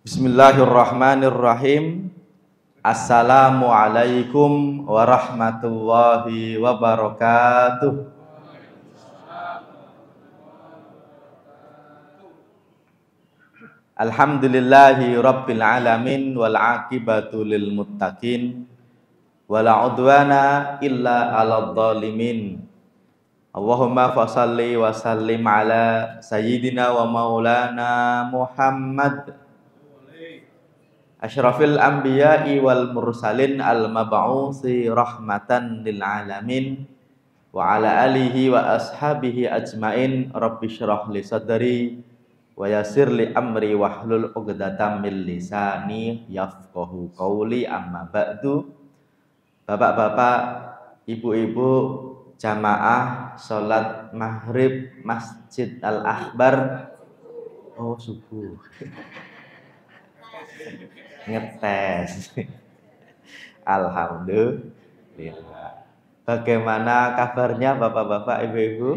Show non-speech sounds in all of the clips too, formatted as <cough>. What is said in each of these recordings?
Bismillahirrahmanirrahim. Assalamualaikum warahmatullahi wabarakatuh. Alhamdulillahi rabbil alamin wal aqibatu lil muttaqin wala udwana illa 'alal zalimin. Allahumma fasalli wa sallim ala sayyidina wa maulana Muhammad Ashrafil anbiya'i wal mursalin al mab'usi rahmatan lil alamin wa ala alihi wa ashabihi ajmain rabbi syrah li sadri wa yasir li amri wa hlul uqdatam min lisani yafqahu qawli amma ba'du Bapak-bapak, ibu-ibu jamaah sholat maghrib Masjid Al Akbar oh subuh <laughs> ngetes <laughs> alhamdulillah bagaimana kabarnya bapak-bapak ibu-ibu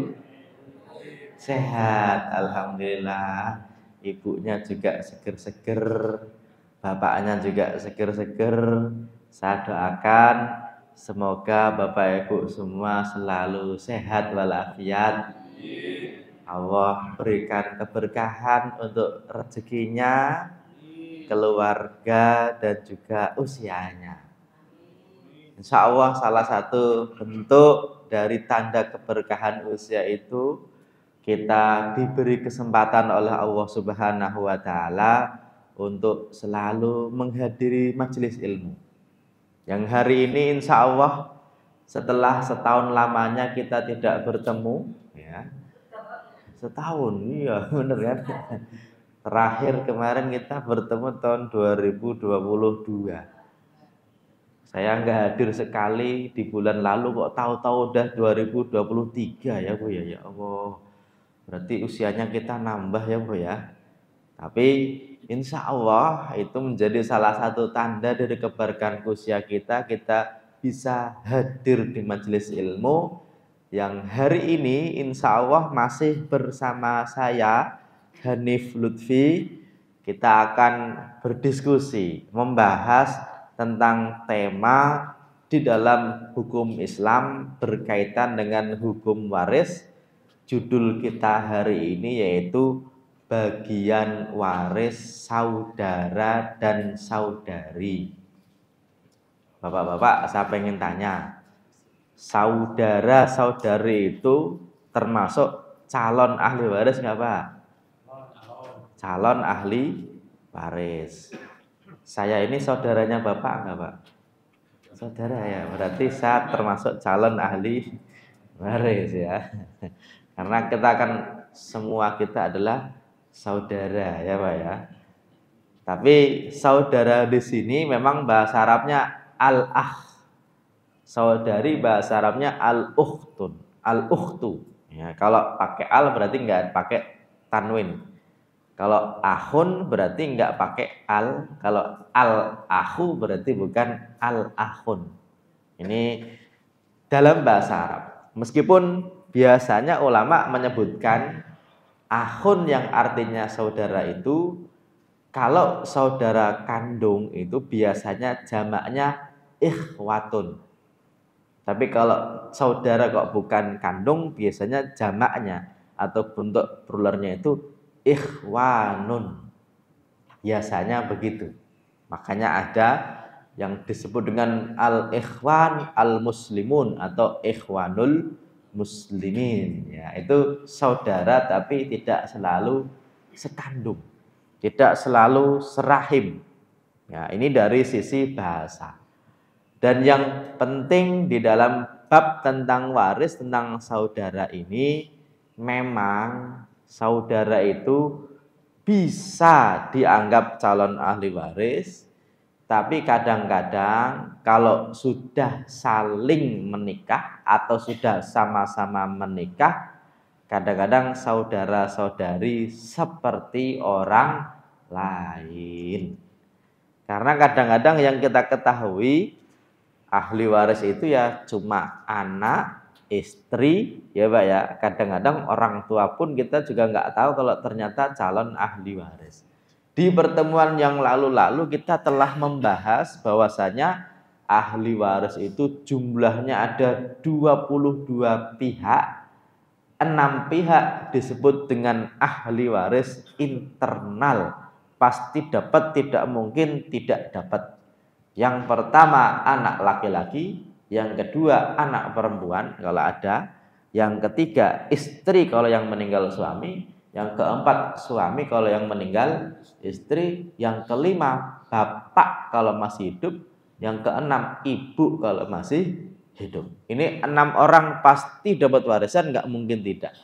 sehat alhamdulillah ibunya juga seger-seger bapaknya juga seger-seger saya doakan semoga bapak ibu semua selalu sehat walafiat Allah berikan keberkahan untuk rezekinya keluarga, dan juga usianya. Insya Allah salah satu bentuk dari tanda keberkahan usia itu kita diberi kesempatan oleh Allah Subhanahu wa taala untuk selalu menghadiri majelis ilmu. Yang hari ini insya Allah setelah setahun lamanya kita tidak bertemu, ya, setahun, iya benar ya. Terakhir kemarin kita bertemu tahun 2022. Saya nggak hadir sekali di bulan lalu kok tahu-tahu udah 2023 ya Bu ya. Ya Allah. Berarti usianya kita nambah ya Bu ya. Tapi insya Allah itu menjadi salah satu tanda dari keberkahan usia kita. Kita bisa hadir di majelis ilmu yang hari ini insya Allah masih bersama saya Hanif Lutfi kita akan berdiskusi membahas tentang tema di dalam hukum Islam berkaitan dengan hukum waris. Judul kita hari ini yaitu bagian waris saudara dan saudari. Bapak-bapak, saya pengen tanya. Saudara-saudari itu termasuk calon ahli waris nggak Pak? calon ahli waris. Saya ini saudaranya Bapak enggak, Pak? Saudara ya, berarti saya termasuk calon ahli waris ya. Karena kita akan semua kita adalah saudara ya, Pak ya. Tapi saudara di sini memang bahasa Arabnya al ah Saudari bahasa Arabnya al-ukhtun, al-ukhtu. Ya, kalau pakai al berarti enggak pakai tanwin kalau ahun berarti enggak pakai al. Kalau al ahu berarti bukan al ahun. Ini dalam bahasa Arab. Meskipun biasanya ulama menyebutkan ahun yang artinya saudara itu kalau saudara kandung itu biasanya jamaknya ikhwatun. Tapi kalau saudara kok bukan kandung biasanya jamaknya atau bentuk pluralnya itu ikhwanun. Biasanya begitu. Makanya ada yang disebut dengan al-ikhwan al-muslimun atau ikhwanul muslimin ya itu saudara tapi tidak selalu sekandung tidak selalu serahim ya ini dari sisi bahasa dan yang penting di dalam bab tentang waris tentang saudara ini memang saudara itu bisa dianggap calon ahli waris, tapi kadang-kadang kalau sudah saling menikah atau sudah sama-sama menikah, kadang-kadang saudara-saudari seperti orang lain. Karena kadang-kadang yang kita ketahui ahli waris itu ya cuma anak istri ya pak ya kadang-kadang orang tua pun kita juga nggak tahu kalau ternyata calon ahli waris di pertemuan yang lalu-lalu kita telah membahas bahwasanya ahli waris itu jumlahnya ada 22 pihak enam pihak disebut dengan ahli waris internal pasti dapat tidak mungkin tidak dapat yang pertama anak laki-laki yang kedua anak perempuan kalau ada, yang ketiga istri kalau yang meninggal suami, yang keempat suami kalau yang meninggal istri, yang kelima bapak kalau masih hidup, yang keenam ibu kalau masih hidup. Ini enam orang pasti dapat warisan, nggak mungkin tidak.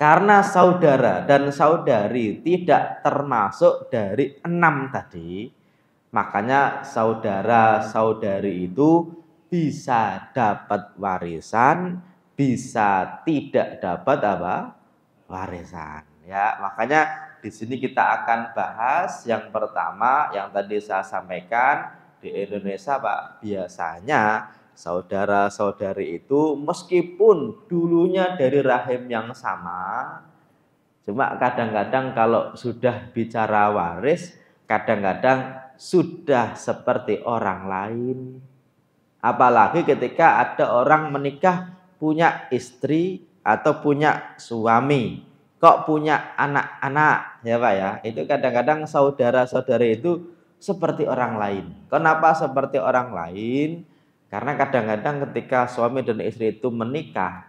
Karena saudara dan saudari tidak termasuk dari enam tadi, makanya saudara saudari itu bisa dapat warisan, bisa tidak dapat apa? warisan ya. Makanya di sini kita akan bahas yang pertama yang tadi saya sampaikan di Indonesia Pak biasanya saudara-saudari itu meskipun dulunya dari rahim yang sama cuma kadang-kadang kalau sudah bicara waris kadang-kadang sudah seperti orang lain Apalagi ketika ada orang menikah punya istri atau punya suami. Kok punya anak-anak ya Pak ya. Itu kadang-kadang saudara-saudari itu seperti orang lain. Kenapa seperti orang lain? Karena kadang-kadang ketika suami dan istri itu menikah,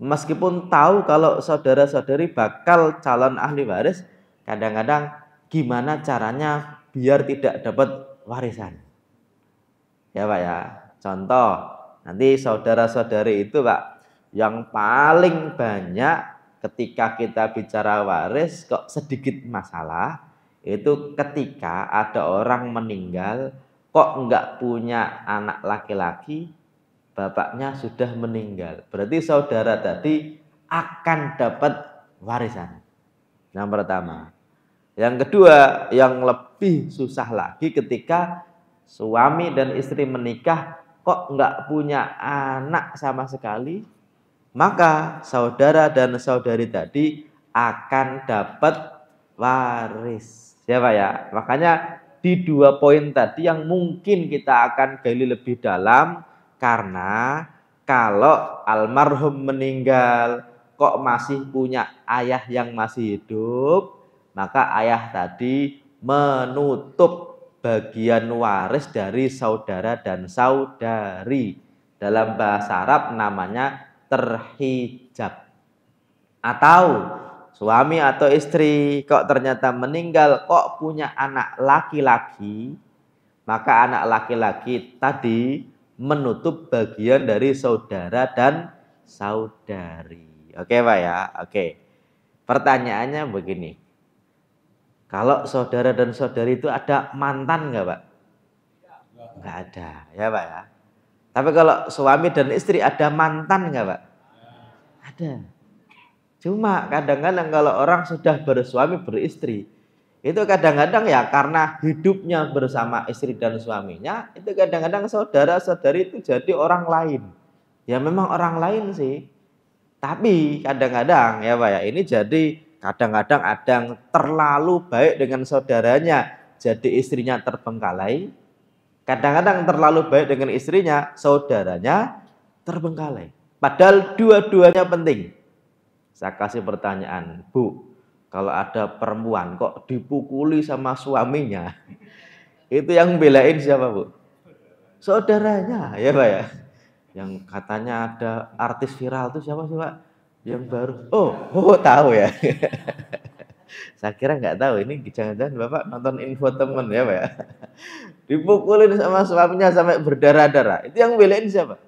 meskipun tahu kalau saudara-saudari bakal calon ahli waris, kadang-kadang gimana caranya biar tidak dapat warisan. Ya Pak ya, Contoh, nanti saudara-saudari itu Pak, yang paling banyak ketika kita bicara waris kok sedikit masalah itu ketika ada orang meninggal kok enggak punya anak laki-laki bapaknya sudah meninggal berarti saudara tadi akan dapat warisan yang pertama yang kedua yang lebih susah lagi ketika suami dan istri menikah kok nggak punya anak sama sekali, maka saudara dan saudari tadi akan dapat waris. Ya ya, makanya di dua poin tadi yang mungkin kita akan gali lebih dalam karena kalau almarhum meninggal kok masih punya ayah yang masih hidup, maka ayah tadi menutup bagian waris dari saudara dan saudari. Dalam bahasa Arab namanya terhijab. Atau suami atau istri kok ternyata meninggal, kok punya anak laki-laki, maka anak laki-laki tadi menutup bagian dari saudara dan saudari. Oke, Pak ya. Oke. Pertanyaannya begini, kalau saudara dan saudari itu ada mantan nggak Pak? Nggak ada, ya Pak ya. Tapi kalau suami dan istri ada mantan nggak Pak? Ada. Cuma kadang-kadang kalau orang sudah bersuami beristri, itu kadang-kadang ya karena hidupnya bersama istri dan suaminya itu kadang-kadang saudara-saudari itu jadi orang lain ya memang orang lain sih tapi kadang-kadang ya pak ya ini jadi Kadang-kadang ada yang terlalu baik dengan saudaranya, jadi istrinya terbengkalai. Kadang-kadang terlalu baik dengan istrinya, saudaranya terbengkalai. Padahal dua-duanya penting. Saya kasih pertanyaan, Bu, kalau ada perempuan kok dipukuli sama suaminya, <laughs> itu yang belain siapa Bu? Saudaranya, ya Pak ya. Yang katanya ada artis viral itu siapa sih Pak? yang baru. Oh, oh, oh tahu ya. <laughs> Saya kira nggak tahu. Ini jangan-jangan bapak nonton info temen ya pak ya. <laughs> Dipukulin sama suaminya sampai berdarah-darah. Itu yang belain siapa?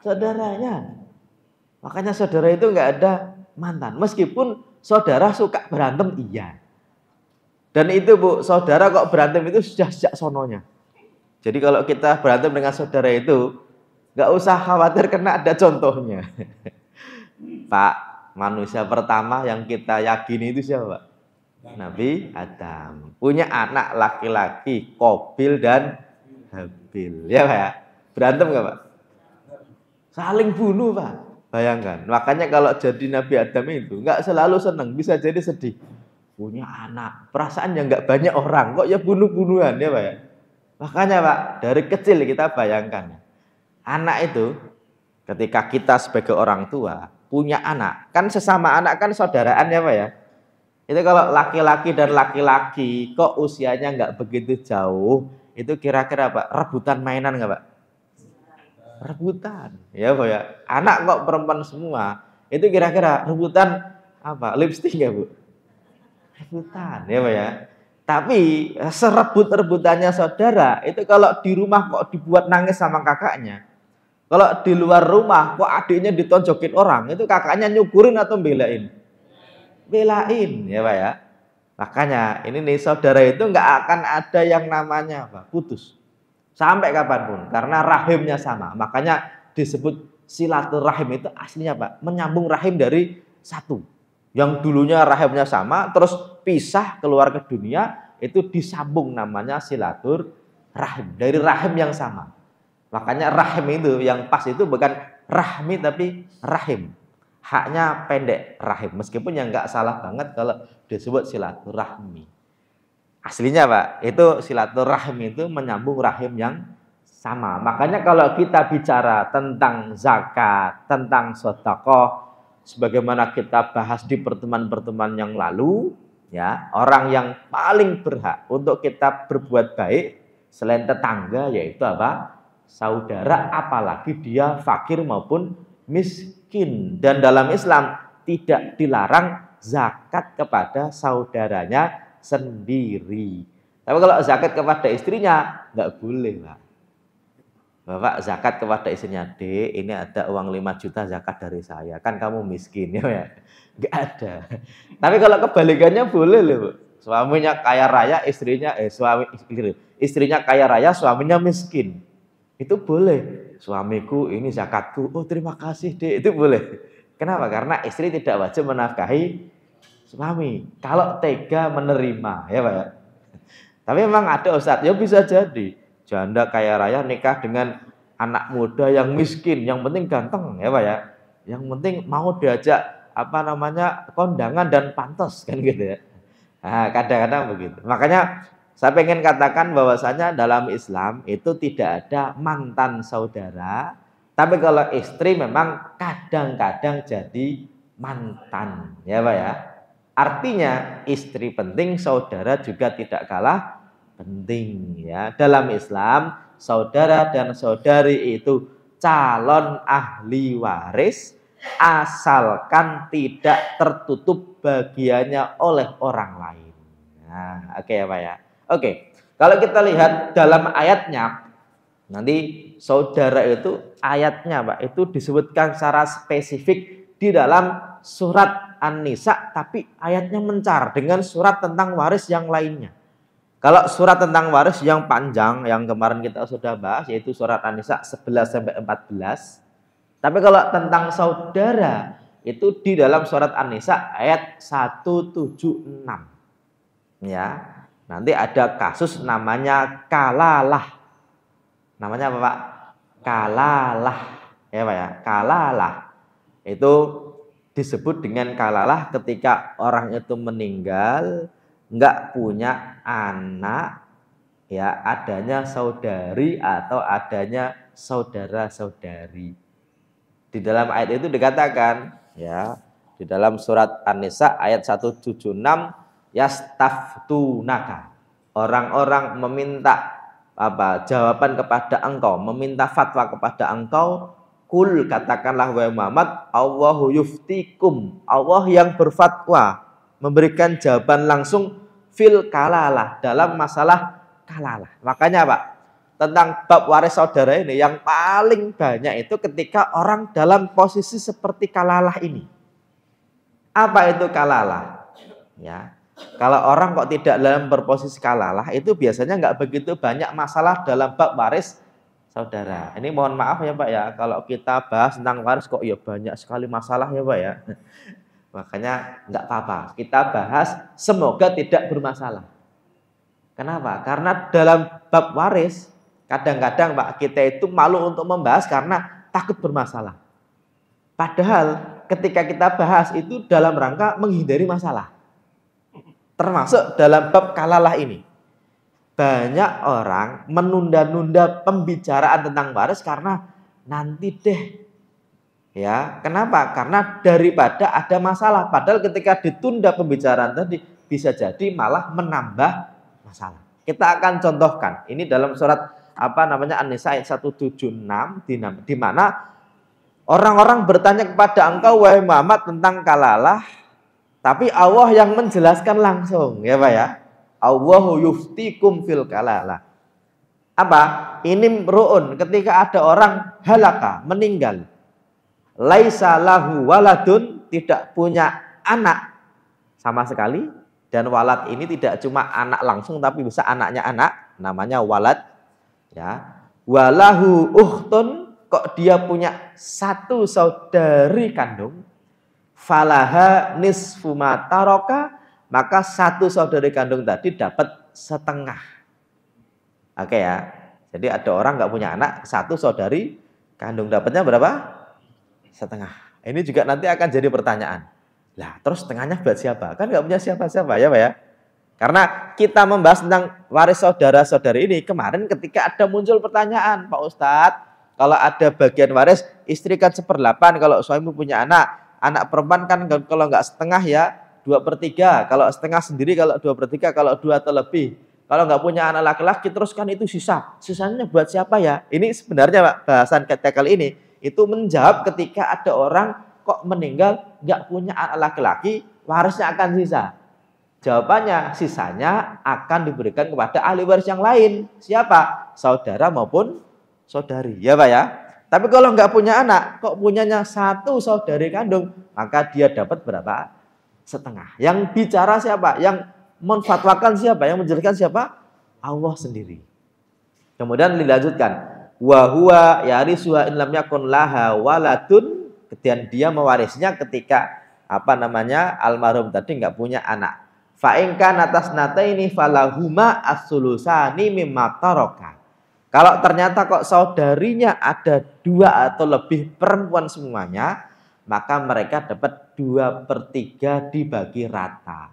Saudaranya. Makanya saudara itu nggak ada mantan. Meskipun saudara suka berantem, iya. Dan itu bu, saudara kok berantem itu sudah sejak sononya. Jadi kalau kita berantem dengan saudara itu, nggak usah khawatir karena ada contohnya. <laughs> Pak, manusia pertama yang kita yakini itu siapa, Pak? Nabi Adam. Punya anak laki-laki, Kobil dan Habil. Ya, Pak ya? Berantem enggak, Pak? Saling bunuh, Pak. Bayangkan. Makanya kalau jadi Nabi Adam itu enggak selalu senang, bisa jadi sedih. Punya anak, perasaan yang enggak banyak orang, kok ya bunuh-bunuhan ya, Pak ya? Makanya, Pak, dari kecil kita bayangkan. Anak itu ketika kita sebagai orang tua punya anak. Kan sesama anak kan saudaraan ya Pak ya. Itu kalau laki-laki dan laki-laki kok usianya nggak begitu jauh, itu kira-kira Pak rebutan mainan nggak Pak? Rebutan, ya Pak ya. Anak kok perempuan semua, itu kira-kira rebutan apa? Lipstik ya Bu? Rebutan, ya Pak ya. Tapi serebut-rebutannya saudara itu kalau di rumah kok dibuat nangis sama kakaknya, kalau di luar rumah, kok adiknya ditonjokin orang, itu kakaknya nyukurin atau belain? Belain, ya Pak ya. Makanya ini nih saudara itu nggak akan ada yang namanya apa? Putus. Sampai kapanpun, karena rahimnya sama. Makanya disebut silaturahim itu aslinya Pak, Menyambung rahim dari satu. Yang dulunya rahimnya sama, terus pisah keluar ke dunia, itu disambung namanya silatur Dari rahim yang sama. Makanya rahim itu yang pas itu bukan rahmi tapi rahim. Haknya pendek rahim. Meskipun yang nggak salah banget kalau disebut silaturahmi. Aslinya Pak, itu silaturahmi itu menyambung rahim yang sama. Makanya kalau kita bicara tentang zakat, tentang sotako, sebagaimana kita bahas di pertemuan-pertemuan yang lalu, ya, orang yang paling berhak untuk kita berbuat baik selain tetangga yaitu apa? saudara apalagi dia fakir maupun miskin. Dan dalam Islam tidak dilarang zakat kepada saudaranya sendiri. Tapi kalau zakat kepada istrinya nggak boleh, Pak. Bapak zakat kepada istrinya, D, ini ada uang 5 juta zakat dari saya. Kan kamu miskin ya, nggak ada. Tapi kalau kebalikannya boleh loh. Suaminya kaya raya, istrinya eh suami istri, istrinya kaya raya, suaminya miskin. Itu boleh. Suamiku ini zakatku. Oh terima kasih deh. Itu boleh. Kenapa? Karena istri tidak wajib menafkahi suami. Kalau tega menerima, ya Pak. Ya. Tapi memang ada Ustaz, ya bisa jadi. Janda kaya raya nikah dengan anak muda yang miskin, yang penting ganteng, ya Pak ya. Yang penting mau diajak apa namanya kondangan dan pantas kan gitu ya. Nah, kadang-kadang begitu. Makanya saya pengen katakan bahwasanya dalam Islam itu tidak ada mantan saudara, tapi kalau istri memang kadang-kadang jadi mantan, ya Pak ya. Artinya istri penting, saudara juga tidak kalah penting ya. Dalam Islam, saudara dan saudari itu calon ahli waris asalkan tidak tertutup bagiannya oleh orang lain. Nah, oke okay ya Pak ya. Oke, kalau kita lihat dalam ayatnya, nanti saudara itu ayatnya Pak, itu disebutkan secara spesifik di dalam surat An-Nisa, tapi ayatnya mencar dengan surat tentang waris yang lainnya. Kalau surat tentang waris yang panjang yang kemarin kita sudah bahas yaitu surat An-Nisa 11 sampai 14. Tapi kalau tentang saudara itu di dalam surat An-Nisa ayat 176. Ya. Nanti ada kasus namanya kalalah. Namanya apa Pak? Kalalah. Ya Pak ya, kalalah. Itu disebut dengan kalalah ketika orang itu meninggal, nggak punya anak, ya adanya saudari atau adanya saudara-saudari. Di dalam ayat itu dikatakan, ya, di dalam surat An-Nisa ayat 176 yastaftunaka. Orang-orang meminta apa jawaban kepada engkau, meminta fatwa kepada engkau, kul katakanlah wahai Muhammad, Allahu yuftikum. Allah yang berfatwa memberikan jawaban langsung fil kalalah dalam masalah kalalah. Makanya Pak, tentang bab waris saudara ini yang paling banyak itu ketika orang dalam posisi seperti kalalah ini. Apa itu kalalah? Ya. Kalau orang kok tidak dalam berposisi kalalah, itu biasanya nggak begitu banyak masalah dalam bab waris saudara. Ini mohon maaf ya Pak ya, kalau kita bahas tentang waris kok ya banyak sekali masalah ya Pak ya. <laughs> Makanya nggak apa-apa, kita bahas semoga tidak bermasalah. Kenapa? Karena dalam bab waris, kadang-kadang Pak kita itu malu untuk membahas karena takut bermasalah. Padahal ketika kita bahas itu dalam rangka menghindari masalah termasuk dalam bab kalalah ini. Banyak orang menunda-nunda pembicaraan tentang waris karena nanti deh. Ya, kenapa? Karena daripada ada masalah. Padahal ketika ditunda pembicaraan tadi bisa jadi malah menambah masalah. Kita akan contohkan. Ini dalam surat apa namanya An-Nisa ayat 176 di, di mana orang-orang bertanya kepada engkau wahai Muhammad tentang kalalah tapi Allah yang menjelaskan langsung, ya Pak ya. Allahu yuftikum fil kalala. Apa? Ini ru'un ketika ada orang halaka, meninggal. Laisa lahu waladun, tidak punya anak sama sekali. Dan walad ini tidak cuma anak langsung, tapi bisa anaknya anak, namanya walad. Ya. Walahu uhtun, kok dia punya satu saudari kandung falaha nisfu taroka maka satu saudari kandung tadi dapat setengah. Oke ya. Jadi ada orang nggak punya anak, satu saudari kandung dapatnya berapa? Setengah. Ini juga nanti akan jadi pertanyaan. Lah, terus setengahnya buat siapa? Kan nggak punya siapa-siapa ya, Pak ya? Karena kita membahas tentang waris saudara-saudari ini kemarin ketika ada muncul pertanyaan, Pak Ustadz, kalau ada bagian waris, istri kan seperdelapan, kalau suami punya anak, anak perempuan kan kalau nggak setengah ya dua per tiga. Kalau setengah sendiri, kalau dua per tiga, kalau dua atau lebih. Kalau nggak punya anak laki-laki terus kan itu sisa. Sisanya buat siapa ya? Ini sebenarnya Pak, bahasan kita kali ini itu menjawab ketika ada orang kok meninggal nggak punya anak laki-laki, warisnya akan sisa. Jawabannya sisanya akan diberikan kepada ahli waris yang lain. Siapa? Saudara maupun saudari. Ya Pak ya. Tapi kalau nggak punya anak, kok punyanya satu saudari kandung, maka dia dapat berapa? Setengah. Yang bicara siapa? Yang menfatwakan siapa? Yang menjelaskan siapa? Allah sendiri. Kemudian dilanjutkan, wa huwa suha in lam yakun laha waladun, Kemudian dia mewarisnya ketika apa namanya? almarhum tadi nggak punya anak. Fa atas nata ini falahuma asulusani sulusani mimma kalau ternyata kok saudarinya ada dua atau lebih perempuan semuanya, maka mereka dapat dua per tiga dibagi rata.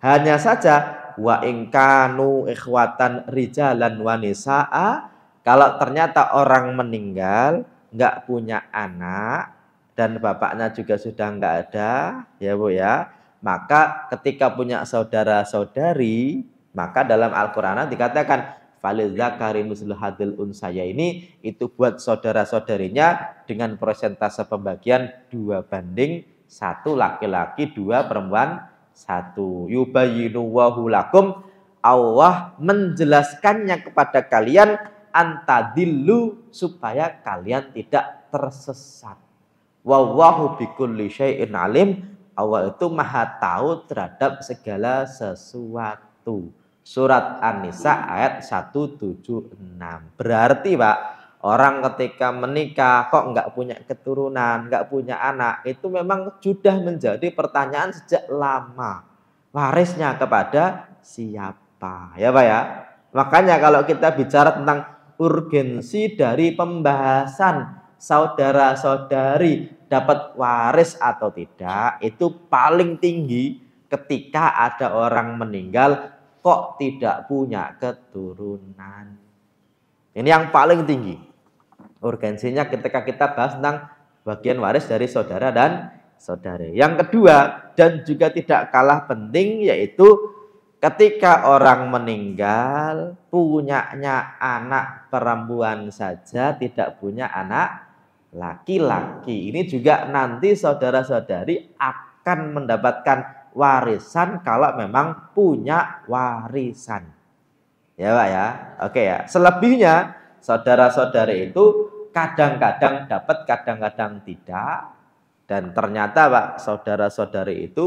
Hanya saja wa ingkanu ikhwatan rijalan wanisa'a kalau ternyata orang meninggal nggak punya anak dan bapaknya juga sudah nggak ada ya bu ya maka ketika punya saudara saudari maka dalam Al-Quran dikatakan Falil zakari hadil unsaya ini itu buat saudara-saudarinya dengan persentase pembagian dua banding satu laki-laki dua perempuan satu yubayinu wahulakum Allah menjelaskannya kepada kalian antadilu supaya kalian tidak tersesat. Wallahu bikulli alim. Allah itu maha tahu terhadap segala sesuatu. Surat An-Nisa ayat 176. Berarti Pak, orang ketika menikah kok nggak punya keturunan, nggak punya anak, itu memang sudah menjadi pertanyaan sejak lama. Warisnya kepada siapa? Ya Pak ya. Makanya kalau kita bicara tentang urgensi dari pembahasan saudara-saudari dapat waris atau tidak itu paling tinggi ketika ada orang meninggal kok tidak punya keturunan. Ini yang paling tinggi. Urgensinya ketika kita bahas tentang bagian waris dari saudara dan saudari. Yang kedua dan juga tidak kalah penting yaitu ketika orang meninggal punyanya anak perempuan saja tidak punya anak laki-laki. Ini juga nanti saudara-saudari akan mendapatkan warisan kalau memang punya warisan. Ya Pak ya. Oke ya. Selebihnya saudara-saudari itu kadang-kadang dapat, kadang-kadang tidak. Dan ternyata Pak, saudara-saudari itu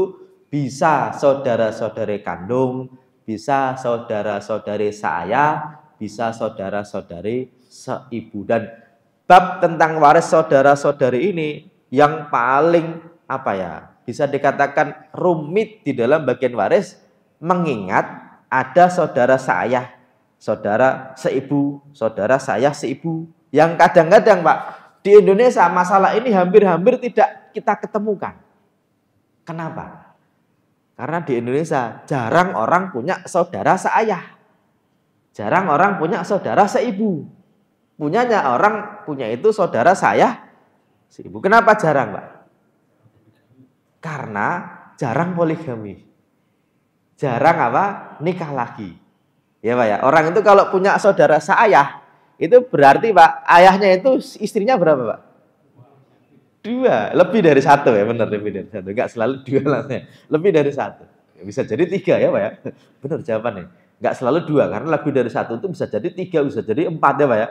bisa saudara-saudari kandung, bisa saudara-saudari saya, bisa saudara-saudari seibu. Dan bab tentang waris saudara-saudari ini yang paling apa ya bisa dikatakan rumit di dalam bagian waris mengingat ada saudara saya, saudara seibu, saudara saya seibu yang kadang-kadang Pak di Indonesia masalah ini hampir-hampir tidak kita ketemukan. Kenapa? Karena di Indonesia jarang orang punya saudara seayah. Jarang orang punya saudara seibu. Punyanya orang punya itu saudara saya seibu. Kenapa jarang, Pak? Karena jarang poligami. Jarang apa? Nikah lagi. Ya Pak ya. Orang itu kalau punya saudara seayah, itu berarti Pak, ayahnya itu istrinya berapa Pak? Dua, lebih dari satu ya benar lebih dari satu. Enggak selalu dua langsung. Lebih dari satu. Ya, bisa jadi tiga ya Pak ya. Benar jawabannya. Enggak selalu dua karena lebih dari satu itu bisa jadi tiga, bisa jadi empat ya Pak ya.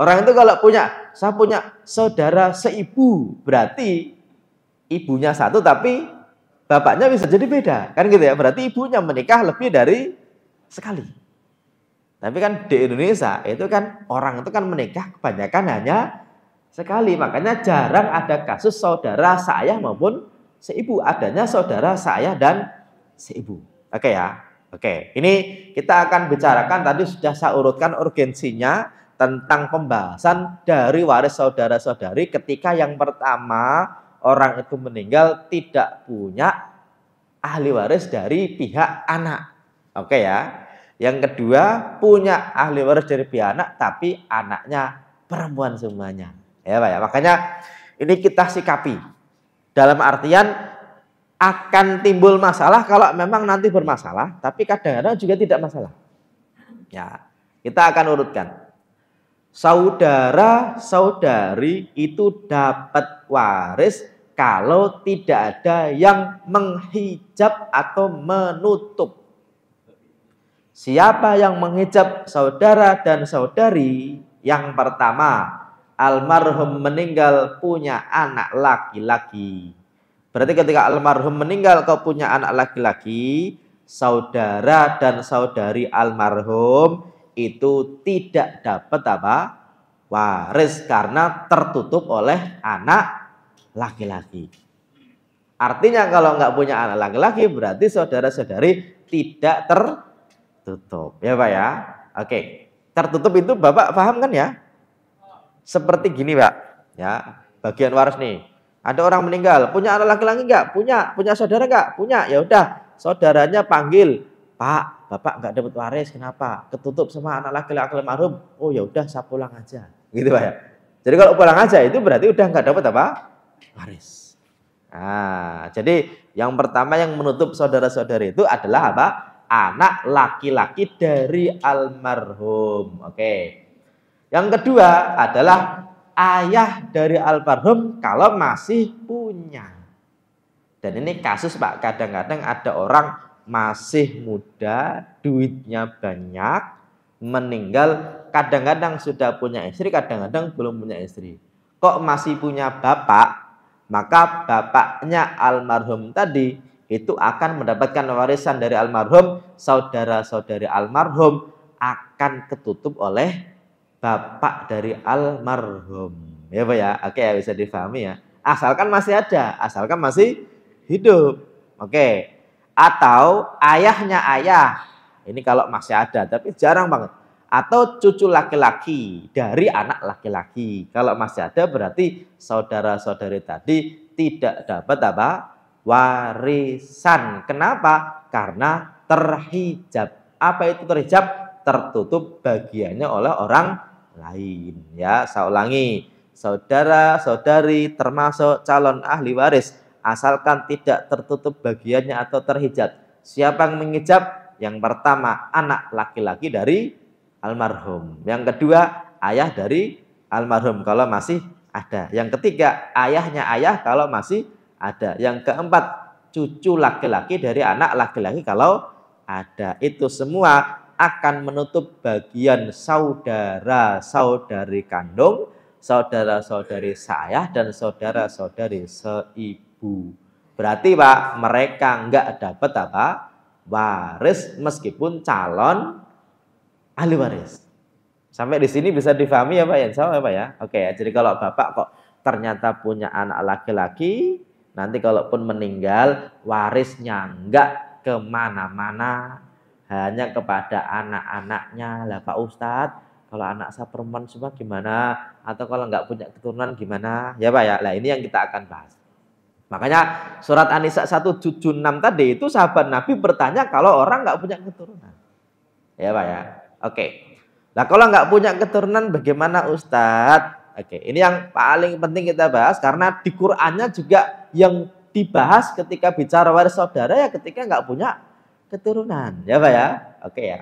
Orang itu kalau punya, saya punya saudara seibu, berarti ibunya satu tapi bapaknya bisa jadi beda. Kan gitu ya. Berarti ibunya menikah lebih dari sekali. Tapi kan di Indonesia itu kan orang itu kan menikah kebanyakan hanya sekali. Makanya jarang ada kasus saudara saya maupun seibu. Adanya saudara saya dan seibu. Oke okay ya. Oke, okay. ini kita akan bicarakan tadi sudah saya urutkan urgensinya tentang pembahasan dari waris saudara-saudari ketika yang pertama orang itu meninggal tidak punya ahli waris dari pihak anak. Oke ya. Yang kedua, punya ahli waris dari pihak anak tapi anaknya perempuan semuanya. Ya Pak ya. Makanya ini kita sikapi. Dalam artian akan timbul masalah kalau memang nanti bermasalah, tapi kadang-kadang juga tidak masalah. Ya, kita akan urutkan. Saudara, saudari itu dapat waris kalau tidak ada yang menghijab atau menutup. Siapa yang menghijab saudara dan saudari? Yang pertama, almarhum meninggal punya anak laki-laki. Berarti ketika almarhum meninggal kau punya anak laki-laki, saudara dan saudari almarhum itu tidak dapat apa? waris karena tertutup oleh anak laki-laki. Artinya kalau nggak punya anak laki-laki berarti saudara-saudari tidak tertutup. Ya Pak ya? Oke. Tertutup itu Bapak paham kan ya? Seperti gini Pak. Ya, bagian waris nih. Ada orang meninggal, punya anak laki-laki nggak? Punya, punya saudara enggak? Punya. Ya udah, saudaranya panggil, Pak, Bapak enggak dapat waris, kenapa? Ketutup sama anak laki-laki almarhum. Oh ya udah, saya pulang aja. Gitu Pak ya. Jadi kalau pulang aja itu berarti udah enggak dapat apa? waris. Nah, jadi yang pertama yang menutup saudara saudara itu adalah apa? Anak laki-laki dari almarhum. Oke. Yang kedua adalah ayah dari almarhum kalau masih punya. Dan ini kasus Pak, kadang-kadang ada orang masih muda, duitnya banyak, meninggal, kadang-kadang sudah punya istri, kadang-kadang belum punya istri. Kok masih punya bapak, maka bapaknya almarhum tadi itu akan mendapatkan warisan dari almarhum, saudara-saudari almarhum akan ketutup oleh bapak dari almarhum. Ya Pak ya, oke ya bisa difahami ya. Asalkan masih ada, asalkan masih hidup. Oke. Atau ayahnya ayah. Ini kalau masih ada, tapi jarang banget atau cucu laki-laki dari anak laki-laki. Kalau masih ada berarti saudara-saudari tadi tidak dapat apa? warisan. Kenapa? Karena terhijab. Apa itu terhijab? Tertutup bagiannya oleh orang lain. Ya, saya ulangi. Saudara-saudari termasuk calon ahli waris asalkan tidak tertutup bagiannya atau terhijab. Siapa yang mengijab? Yang pertama anak laki-laki dari almarhum. Yang kedua, ayah dari almarhum kalau masih ada. Yang ketiga, ayahnya ayah kalau masih ada. Yang keempat, cucu laki-laki dari anak laki-laki kalau ada. Itu semua akan menutup bagian saudara-saudari kandung, saudara-saudari saya, dan saudara-saudari seibu. Berarti Pak, mereka enggak dapat apa? Waris meskipun calon ahli hmm. waris. Sampai di sini bisa difahami ya Pak ya, sama ya Pak ya. Oke jadi kalau Bapak kok ternyata punya anak laki-laki, nanti kalaupun meninggal warisnya enggak kemana-mana, hanya kepada anak-anaknya lah Pak Ustadz. Kalau anak saya perempuan semua gimana? Atau kalau nggak punya keturunan gimana? Ya Pak ya, lah ini yang kita akan bahas. Makanya surat satu 176 tadi itu sahabat Nabi bertanya kalau orang nggak punya keturunan. Ya Pak ya. Oke. Nah, kalau nggak punya keturunan bagaimana Ustadz? Oke, ini yang paling penting kita bahas karena di Qur'annya juga yang dibahas ketika bicara waris saudara ya ketika nggak punya keturunan. Ya Pak ya? Oke ya.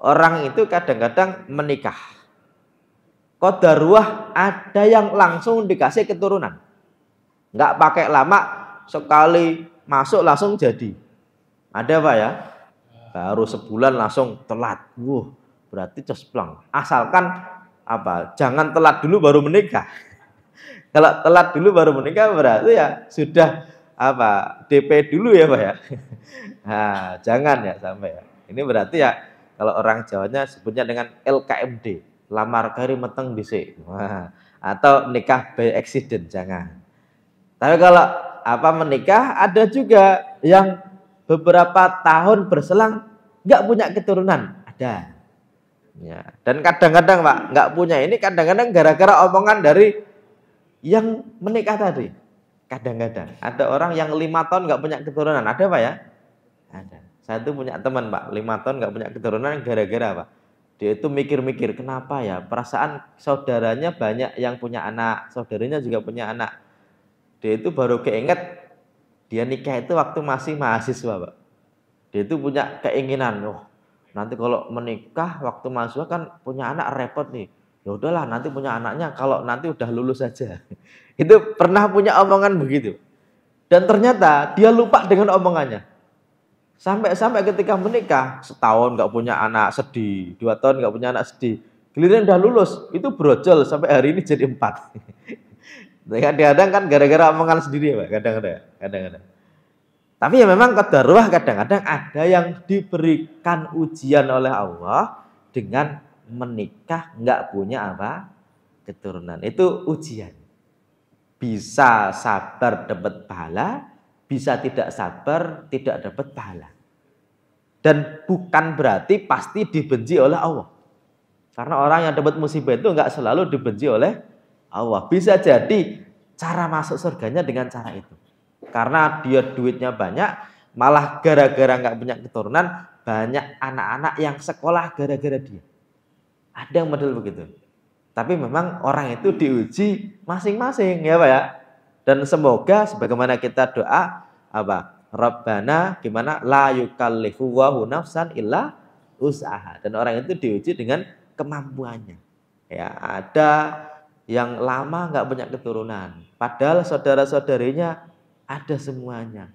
Orang itu kadang-kadang menikah. Kodaruah ada yang langsung dikasih keturunan. Nggak pakai lama, sekali masuk langsung jadi. Ada Pak ya? baru sebulan langsung telat. Wuh, berarti cosplang. Asalkan apa? Jangan telat dulu baru menikah. <laughs> Kalau telat dulu baru menikah berarti ya sudah apa? DP dulu ya, Pak ya. <laughs> Nah, jangan ya sampai ya. Ini berarti ya kalau orang Jawanya sebutnya dengan LKMD, lamar kari meteng dhisik. Nah, atau nikah by accident jangan. Tapi kalau apa menikah ada juga yang beberapa tahun berselang nggak punya keturunan ada ya dan kadang-kadang pak nggak punya ini kadang-kadang gara-gara omongan dari yang menikah tadi kadang-kadang ada orang yang lima tahun nggak punya keturunan ada pak ya ada saya tuh punya teman pak lima tahun nggak punya keturunan gara-gara pak dia itu mikir-mikir kenapa ya perasaan saudaranya banyak yang punya anak saudaranya juga punya anak dia itu baru keinget dia nikah itu waktu masih mahasiswa, Pak. Dia itu punya keinginan, loh. Nanti kalau menikah waktu mahasiswa kan punya anak repot nih. Ya udahlah nanti punya anaknya kalau nanti udah lulus saja. <laughs> itu pernah punya omongan begitu. Dan ternyata dia lupa dengan omongannya. Sampai-sampai ketika menikah, setahun nggak punya anak sedih, dua tahun nggak punya anak sedih. Giliran udah lulus, itu brojol sampai hari ini jadi empat. <laughs> Kadang-kadang kan gara-gara omongan sendiri Pak, kadang-kadang. Kadang-kadang. Tapi ya memang kedaruah kadang-kadang ada yang diberikan ujian oleh Allah dengan menikah nggak punya apa keturunan itu ujian bisa sabar dapat pahala bisa tidak sabar tidak dapat pahala dan bukan berarti pasti dibenci oleh Allah karena orang yang dapat musibah itu nggak selalu dibenci oleh Allah. Bisa jadi cara masuk surganya dengan cara itu. Karena dia duitnya banyak, malah gara-gara nggak punya keturunan, banyak anak-anak yang sekolah gara-gara dia. Ada yang model begitu. Tapi memang orang itu diuji masing-masing ya Pak ya. Dan semoga sebagaimana kita doa apa? Rabbana gimana la yukallifu wa nafsan illa usaha. Dan orang itu diuji dengan kemampuannya. Ya, ada yang lama nggak banyak keturunan. Padahal saudara-saudarinya ada semuanya.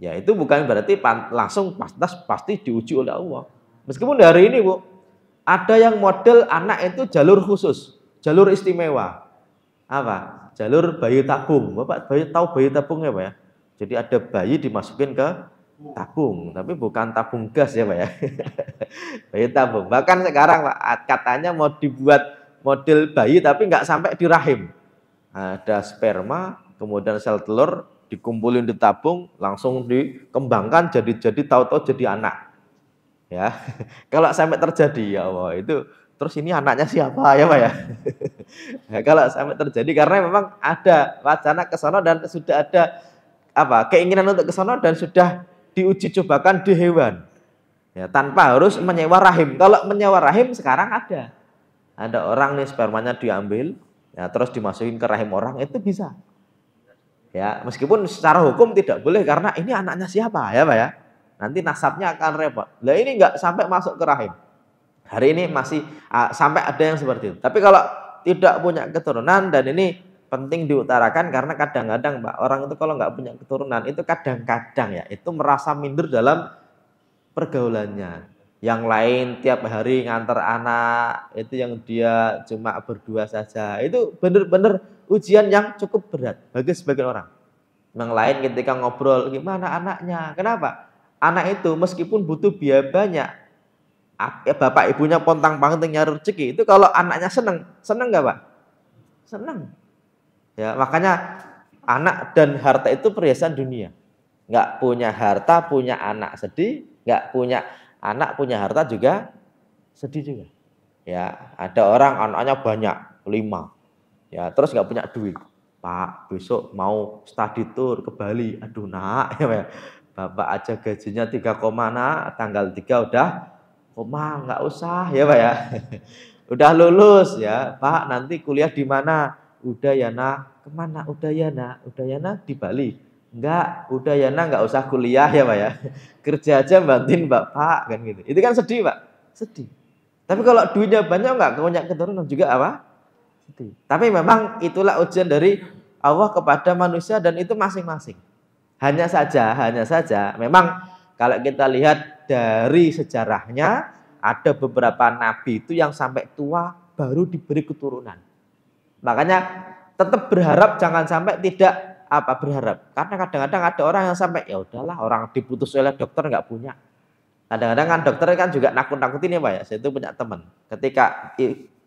Ya itu bukan berarti langsung pasti, pasti diuji oleh Allah. Meskipun hari ini bu, ada yang model anak itu jalur khusus, jalur istimewa. Apa? Jalur bayi tabung. Bapak bayi tahu bayi tabung ya pak ya? Jadi ada bayi dimasukin ke tabung, tapi bukan tabung gas ya pak ya. <laughs> bayi tabung. Bahkan sekarang pak katanya mau dibuat model bayi tapi nggak sampai di rahim. Ada sperma, kemudian sel telur dikumpulin ditabung, langsung dikembangkan jadi-jadi tahu-tahu jadi anak. Ya. <laughs> Kalau sampai terjadi ya Allah itu terus ini anaknya siapa ya Pak ya? <laughs> ya kalau sampai terjadi karena memang ada wacana ke sana dan sudah ada apa keinginan untuk ke sana dan sudah diuji cobakan di hewan. Ya, tanpa harus menyewa rahim. Kalau menyewa rahim sekarang ada ada orang nih spermanya diambil, ya, terus dimasukin ke rahim orang itu bisa. Ya, meskipun secara hukum tidak boleh karena ini anaknya siapa ya, Pak ya. Nanti nasabnya akan repot. Lah ini nggak sampai masuk ke rahim. Hari ini masih uh, sampai ada yang seperti itu. Tapi kalau tidak punya keturunan dan ini penting diutarakan karena kadang-kadang Pak orang itu kalau nggak punya keturunan itu kadang-kadang ya itu merasa minder dalam pergaulannya yang lain tiap hari ngantar anak itu yang dia cuma berdua saja itu benar-benar ujian yang cukup berat bagi sebagian orang yang lain ketika ngobrol gimana anaknya kenapa anak itu meskipun butuh biaya banyak ya bapak ibunya pontang panting nyari rezeki itu kalau anaknya seneng seneng nggak pak seneng ya makanya anak dan harta itu perhiasan dunia nggak punya harta punya anak sedih nggak punya anak punya harta juga sedih juga. Ya, ada orang anaknya banyak, lima. Ya, terus nggak punya duit. Pak, besok mau study tour ke Bali. Aduh, nak. <laughs> Ya, Bapak aja gajinya 3 koma, nak. Tanggal 3 udah koma, nggak usah. Ya, Pak ya. <laughs> udah lulus ya. Pak, nanti kuliah di mana? Udah ya, nak. Kemana? Udah ya, nak. Udah ya, nak. Di Bali Enggak, udah ya nak enggak usah kuliah ya pak ya. <laughs> Kerja aja bantuin bapak kan gitu. Itu kan sedih pak, sedih. Tapi kalau duitnya banyak enggak, banyak keturunan juga apa? Sedih. Tapi memang itulah ujian dari Allah kepada manusia dan itu masing-masing. Hanya saja, hanya saja. Memang kalau kita lihat dari sejarahnya ada beberapa nabi itu yang sampai tua baru diberi keturunan. Makanya tetap berharap jangan sampai tidak apa berharap karena kadang-kadang ada orang yang sampai ya udahlah orang diputus oleh dokter nggak punya kadang-kadang kan dokter kan juga nakut-nakutin ya pak ya saya itu punya teman ketika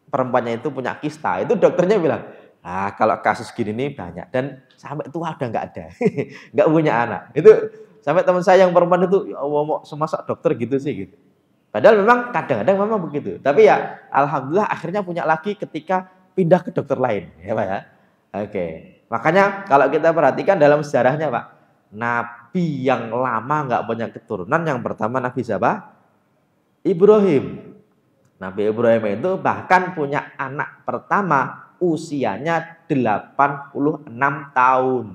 perempuannya itu punya kista itu dokternya bilang ah kalau kasus gini nih banyak dan sampai tua udah nggak ada <laughs> nggak punya anak itu sampai teman saya yang perempuan itu ya Allah mau semasa dokter gitu sih gitu padahal memang kadang-kadang memang begitu tapi ya alhamdulillah akhirnya punya lagi ketika pindah ke dokter lain ya pak ya oke okay. Makanya kalau kita perhatikan dalam sejarahnya Pak, Nabi yang lama nggak banyak keturunan, yang pertama Nabi siapa? Ibrahim. Nabi Ibrahim itu bahkan punya anak pertama usianya 86 tahun.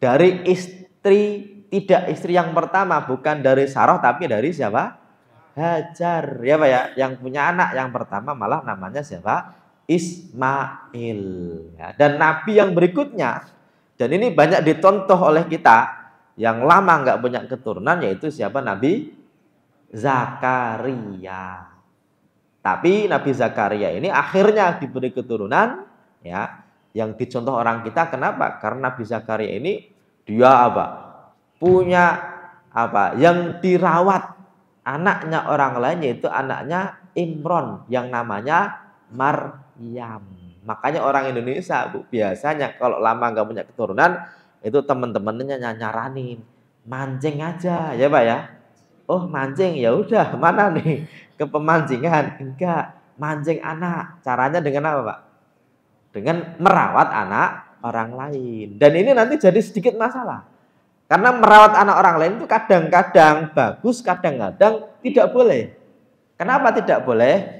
Dari istri, tidak istri yang pertama, bukan dari Sarah tapi dari siapa? Hajar. Ya Pak ya, yang punya anak yang pertama malah namanya siapa? Ismail. Ya, dan nabi yang berikutnya, dan ini banyak ditontoh oleh kita, yang lama nggak punya keturunan yaitu siapa Nabi Zakaria. Tapi Nabi Zakaria ini akhirnya diberi keturunan ya yang dicontoh orang kita kenapa? Karena Nabi Zakaria ini dia apa? punya apa? yang dirawat anaknya orang lain yaitu anaknya Imron yang namanya Mar Yam. Makanya orang Indonesia bu, biasanya kalau lama nggak punya keturunan itu temen temannya nyaranin mancing aja ya pak ya. Oh mancing ya udah <laughs> mana nih ke pemancingan enggak mancing anak caranya dengan apa pak? Dengan merawat anak orang lain dan ini nanti jadi sedikit masalah karena merawat anak orang lain itu kadang-kadang bagus kadang-kadang tidak boleh. Kenapa tidak boleh?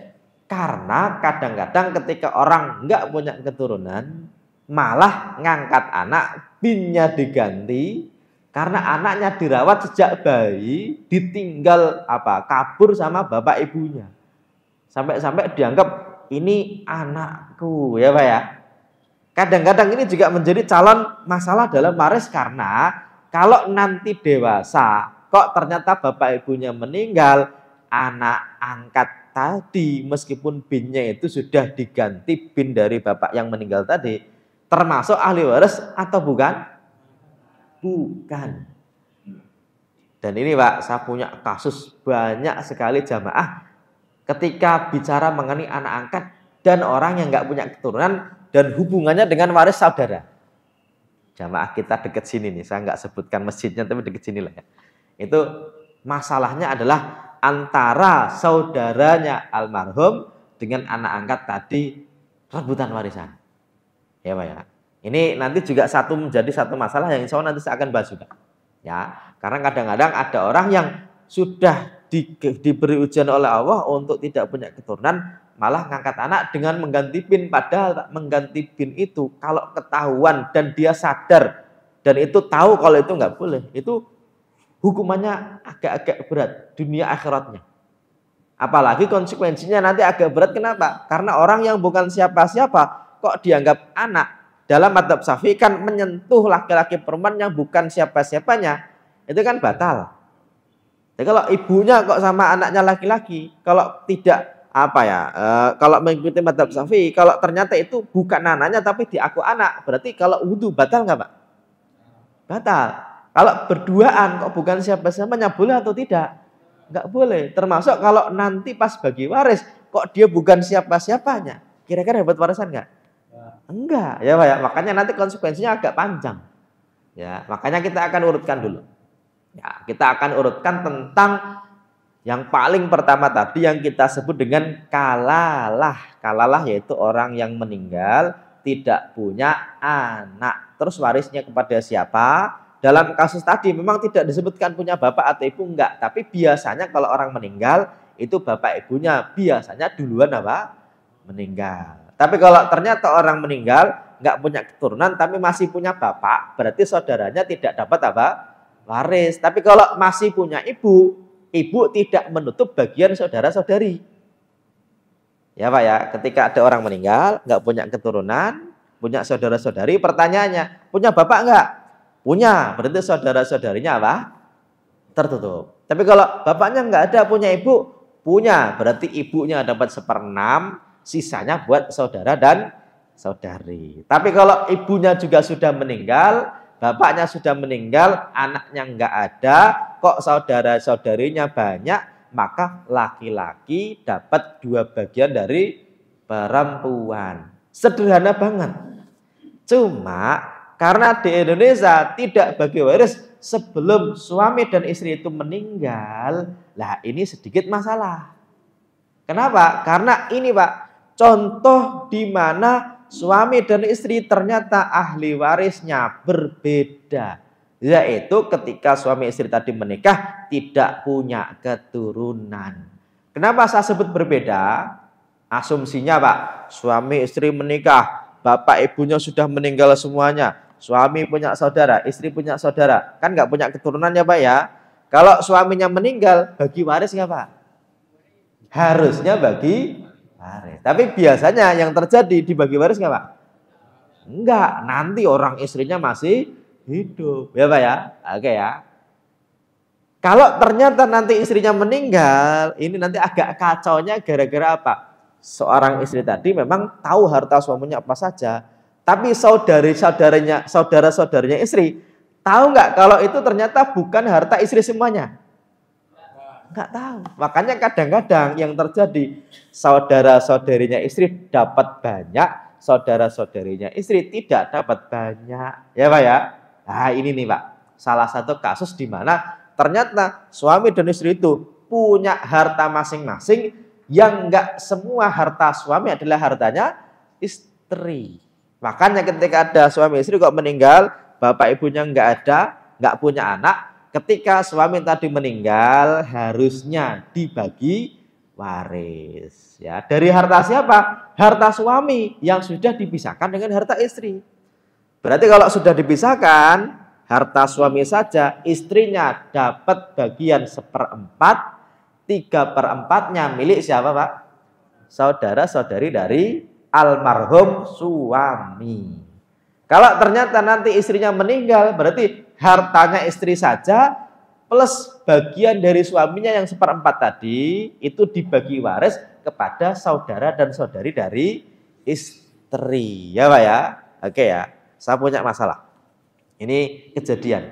Karena kadang-kadang ketika orang nggak punya keturunan, malah ngangkat anak, binnya diganti, karena anaknya dirawat sejak bayi, ditinggal apa kabur sama bapak ibunya. Sampai-sampai dianggap ini anakku ya Pak ya. Kadang-kadang ini juga menjadi calon masalah dalam waris karena kalau nanti dewasa kok ternyata bapak ibunya meninggal, anak angkat tadi meskipun binnya itu sudah diganti bin dari bapak yang meninggal tadi, termasuk ahli waris atau bukan? Bukan. Dan ini Pak, saya punya kasus banyak sekali jamaah ketika bicara mengenai anak angkat dan orang yang nggak punya keturunan dan hubungannya dengan waris saudara. Jamaah kita deket sini nih, saya nggak sebutkan masjidnya tapi deket sini lah ya. Itu masalahnya adalah antara saudaranya almarhum dengan anak angkat tadi rebutan warisan. Ya Pak ya. Ini nanti juga satu menjadi satu masalah yang insya Allah nanti saya akan bahas juga. Ya, karena kadang-kadang ada orang yang sudah di, diberi ujian oleh Allah untuk tidak punya keturunan, malah ngangkat anak dengan mengganti pin. Padahal mengganti pin itu kalau ketahuan dan dia sadar dan itu tahu kalau itu nggak boleh, itu hukumannya agak-agak berat dunia akhiratnya. Apalagi konsekuensinya nanti agak berat kenapa? Karena orang yang bukan siapa-siapa kok dianggap anak. Dalam madhab syafi'i kan menyentuh laki-laki perempuan yang bukan siapa-siapanya. Itu kan batal. Jadi kalau ibunya kok sama anaknya laki-laki, kalau tidak apa ya, e, kalau mengikuti madhab syafi'i, kalau ternyata itu bukan anaknya tapi diaku anak, berarti kalau wudhu batal nggak pak? Batal. Kalau berduaan kok bukan siapa-siapanya boleh atau tidak? Enggak boleh. Termasuk kalau nanti pas bagi waris kok dia bukan siapa-siapanya. Kira-kira dapat warisan enggak? Enggak. Ya, Pak, ya, makanya nanti konsekuensinya agak panjang. Ya, makanya kita akan urutkan dulu. Ya, kita akan urutkan tentang yang paling pertama tadi yang kita sebut dengan kalalah. Kalalah yaitu orang yang meninggal tidak punya anak. Terus warisnya kepada siapa? dalam kasus tadi memang tidak disebutkan punya bapak atau ibu enggak, tapi biasanya kalau orang meninggal itu bapak ibunya biasanya duluan apa? meninggal. Tapi kalau ternyata orang meninggal enggak punya keturunan tapi masih punya bapak, berarti saudaranya tidak dapat apa? waris. Tapi kalau masih punya ibu, ibu tidak menutup bagian saudara-saudari. Ya Pak ya, ketika ada orang meninggal, enggak punya keturunan, punya saudara-saudari, pertanyaannya, punya bapak enggak? punya, berarti saudara-saudarinya apa? Tertutup. Tapi kalau bapaknya nggak ada, punya ibu, punya, berarti ibunya dapat seperenam, sisanya buat saudara dan saudari. Tapi kalau ibunya juga sudah meninggal, bapaknya sudah meninggal, anaknya nggak ada, kok saudara-saudarinya banyak, maka laki-laki dapat dua bagian dari perempuan. Sederhana banget. Cuma karena di Indonesia tidak bagi waris sebelum suami dan istri itu meninggal. Lah ini sedikit masalah. Kenapa? Karena ini Pak, contoh di mana suami dan istri ternyata ahli warisnya berbeda. Yaitu ketika suami istri tadi menikah tidak punya keturunan. Kenapa saya sebut berbeda? Asumsinya Pak, suami istri menikah, bapak ibunya sudah meninggal semuanya Suami punya saudara, istri punya saudara. Kan nggak punya keturunan ya Pak ya. Kalau suaminya meninggal, bagi waris nggak Pak? Harusnya bagi waris. Tapi biasanya yang terjadi dibagi waris nggak Pak? Enggak, nanti orang istrinya masih hidup. Ya Pak ya? Oke ya. Kalau ternyata nanti istrinya meninggal, ini nanti agak kacaunya gara-gara apa? Seorang istri tadi memang tahu harta suaminya apa saja, tapi saudari-saudaranya, saudara-saudaranya istri, tahu nggak kalau itu ternyata bukan harta istri semuanya? Nggak tahu. Makanya kadang-kadang yang terjadi, saudara-saudarinya istri dapat banyak, saudara-saudarinya istri tidak dapat banyak. Ya Pak ya? Nah ini nih Pak, salah satu kasus di mana ternyata suami dan istri itu punya harta masing-masing yang nggak semua harta suami adalah hartanya istri. Makanya ketika ada suami istri kok meninggal, bapak ibunya nggak ada, nggak punya anak, ketika suami tadi meninggal harusnya dibagi waris. Ya, dari harta siapa? Harta suami yang sudah dipisahkan dengan harta istri. Berarti kalau sudah dipisahkan, harta suami saja, istrinya dapat bagian seperempat, tiga perempatnya milik siapa pak? Saudara-saudari dari almarhum suami. Kalau ternyata nanti istrinya meninggal, berarti hartanya istri saja plus bagian dari suaminya yang seperempat tadi itu dibagi waris kepada saudara dan saudari dari istri. Ya Pak ya? Oke ya. Saya punya masalah. Ini kejadian.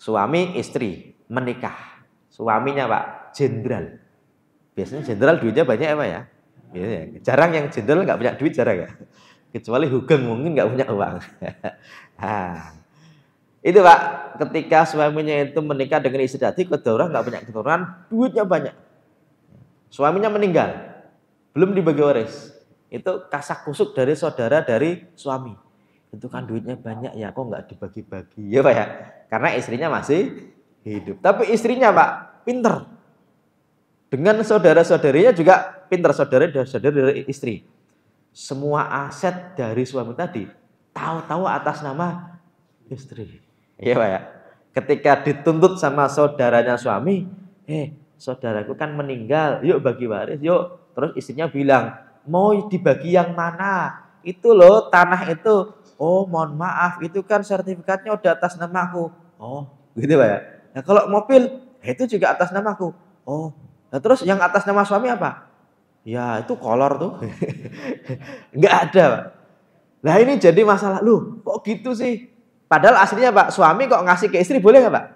Suami istri menikah. Suaminya Pak Jenderal. Biasanya jenderal duitnya banyak ya Pak ya? Gitu ya. Jarang yang jenderal nggak punya duit jarang ya. Kecuali hugeng mungkin nggak punya uang. <laughs> Ah. itu pak, ketika suaminya itu menikah dengan istri tadi, kedaulah nggak punya keturunan, duitnya banyak. Suaminya meninggal, belum dibagi waris. Itu kasak kusuk dari saudara dari suami. Itu kan duitnya banyak ya, kok nggak dibagi-bagi ya pak ya? Karena istrinya masih hidup. Tapi istrinya pak, pinter dengan saudara-saudarinya juga pinter saudara dan saudara dari istri. Semua aset dari suami tadi tahu-tahu atas nama istri. Iya Pak ya. Ketika dituntut sama saudaranya suami, eh saudaraku kan meninggal, yuk bagi waris, yuk. Terus istrinya bilang, mau dibagi yang mana? Itu loh tanah itu. Oh mohon maaf, itu kan sertifikatnya udah atas nama aku. Oh gitu Pak ya. Nah kalau mobil, eh, itu juga atas namaku. Oh Nah, terus yang atas nama suami apa? Ya itu kolor tuh. Enggak <laughs> ada Pak. Nah ini jadi masalah. Loh kok gitu sih? Padahal aslinya Pak, suami kok ngasih ke istri boleh nggak Pak?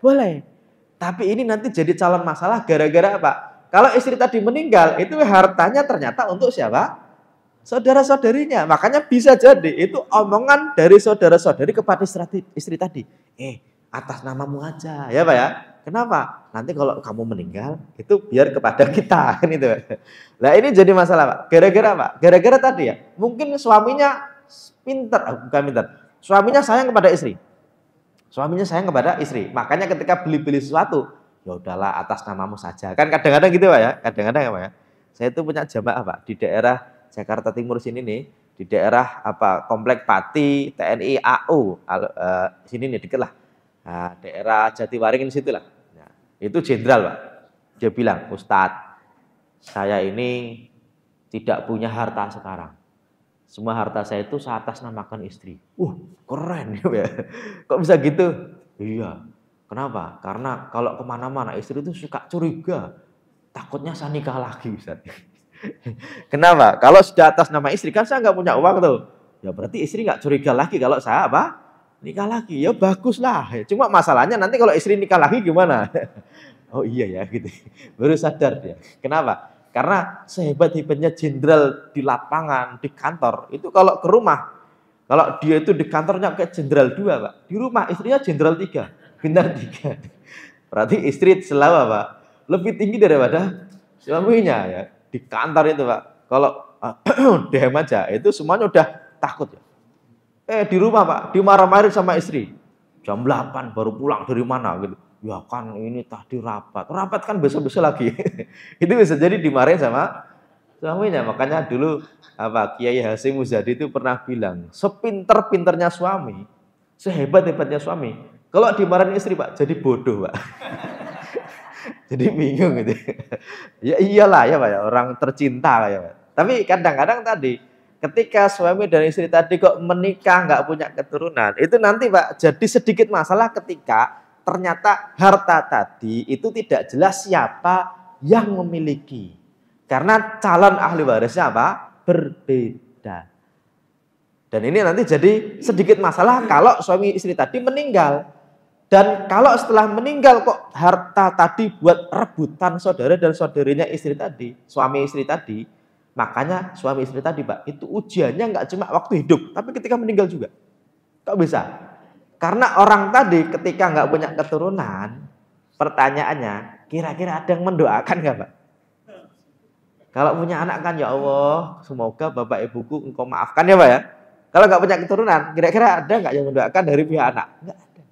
Boleh. Tapi ini nanti jadi calon masalah gara-gara apa? Kalau istri tadi meninggal, itu hartanya ternyata untuk siapa? Saudara-saudarinya. Makanya bisa jadi itu omongan dari saudara-saudari kepada istri tadi. Eh, atas namamu aja. Ya Pak ya? Kenapa? Nanti kalau kamu meninggal itu biar kepada kita <laughs> kan itu. Nah ini jadi masalah pak. Gara-gara pak, gara-gara tadi ya. Mungkin suaminya pinter, eh, bukan pinter. Suaminya sayang kepada istri. Suaminya sayang kepada istri. Makanya ketika beli-beli sesuatu, ya udahlah atas namamu saja. Kan kadang-kadang gitu pak ya. Kadang-kadang ya pak ya. Saya itu punya jamaah pak di daerah Jakarta Timur sini nih di daerah apa komplek Pati TNI AU uh, eh, sini nih dekat lah nah, daerah Jatiwaringin situ lah itu jenderal, Pak. Dia bilang, Ustadz, saya ini tidak punya harta sekarang. Semua harta saya itu saya atas namakan istri. Uh, keren ya. <laughs> Kok bisa gitu? Iya. Kenapa? Karena kalau kemana-mana istri itu suka curiga. Takutnya saya nikah lagi, ustadz <laughs> Kenapa? Kalau sudah atas nama istri kan saya nggak punya uang tuh. Ya berarti istri nggak curiga lagi kalau saya apa? nikah lagi ya bagus lah cuma masalahnya nanti kalau istri nikah lagi gimana <laughs> oh iya ya gitu baru sadar dia kenapa karena sehebat hebatnya jenderal di lapangan di kantor itu kalau ke rumah kalau dia itu di kantornya kayak jenderal dua pak di rumah istrinya jenderal tiga bintang tiga berarti istri selalu pak lebih tinggi daripada suaminya ya di kantor itu pak kalau <clears throat> DM aja itu semuanya udah takut ya Eh di rumah pak, di marah marahin sama istri. Jam 8 baru pulang dari mana gitu. Ya kan ini tadi rapat. Rapat kan besok-besok lagi. <laughs> itu bisa jadi dimarahin sama suaminya. Makanya dulu apa Kiai Hasim Muzadi itu pernah bilang, sepinter-pinternya suami, sehebat-hebatnya suami, kalau dimarahin istri pak, jadi bodoh pak. <laughs> jadi bingung gitu. <laughs> ya iyalah ya pak, ya. orang tercinta ya pak. Tapi kadang-kadang tadi ketika suami dan istri tadi kok menikah nggak punya keturunan itu nanti pak jadi sedikit masalah ketika ternyata harta tadi itu tidak jelas siapa yang memiliki karena calon ahli warisnya apa berbeda dan ini nanti jadi sedikit masalah kalau suami istri tadi meninggal dan kalau setelah meninggal kok harta tadi buat rebutan saudara dan saudarinya istri tadi suami istri tadi Makanya suami istri tadi Pak, itu ujiannya nggak cuma waktu hidup, tapi ketika meninggal juga. Kok bisa? Karena orang tadi ketika nggak punya keturunan, pertanyaannya, kira-kira ada yang mendoakan nggak Pak? Kalau punya anak kan ya Allah, semoga bapak ibuku engkau maafkan ya Pak ya. Kalau nggak punya keturunan, kira-kira ada nggak yang mendoakan dari pihak anak? Nggak ada.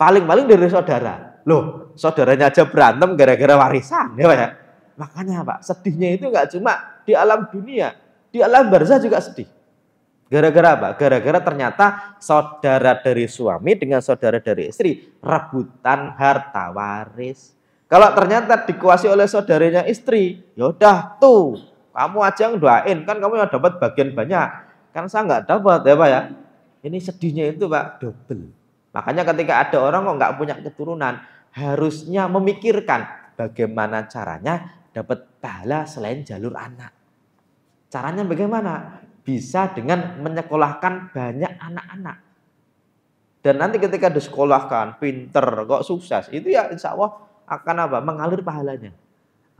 Paling-paling dari saudara. Loh, saudaranya aja berantem gara-gara warisan ya Pak ya. Makanya Pak, sedihnya itu enggak cuma di alam dunia, di alam barzah juga sedih. Gara-gara apa? Gara-gara ternyata saudara dari suami dengan saudara dari istri rebutan harta waris. Kalau ternyata dikuasai oleh saudaranya istri, yaudah tuh kamu aja yang doain kan kamu yang dapat bagian banyak. Kan saya nggak dapat ya pak ya. Ini sedihnya itu pak double. Makanya ketika ada orang kok nggak punya keturunan harusnya memikirkan bagaimana caranya dapat pahala selain jalur anak. Caranya bagaimana? Bisa dengan menyekolahkan banyak anak-anak. Dan nanti ketika disekolahkan, pinter, kok sukses, itu ya insya Allah akan apa? Mengalir pahalanya.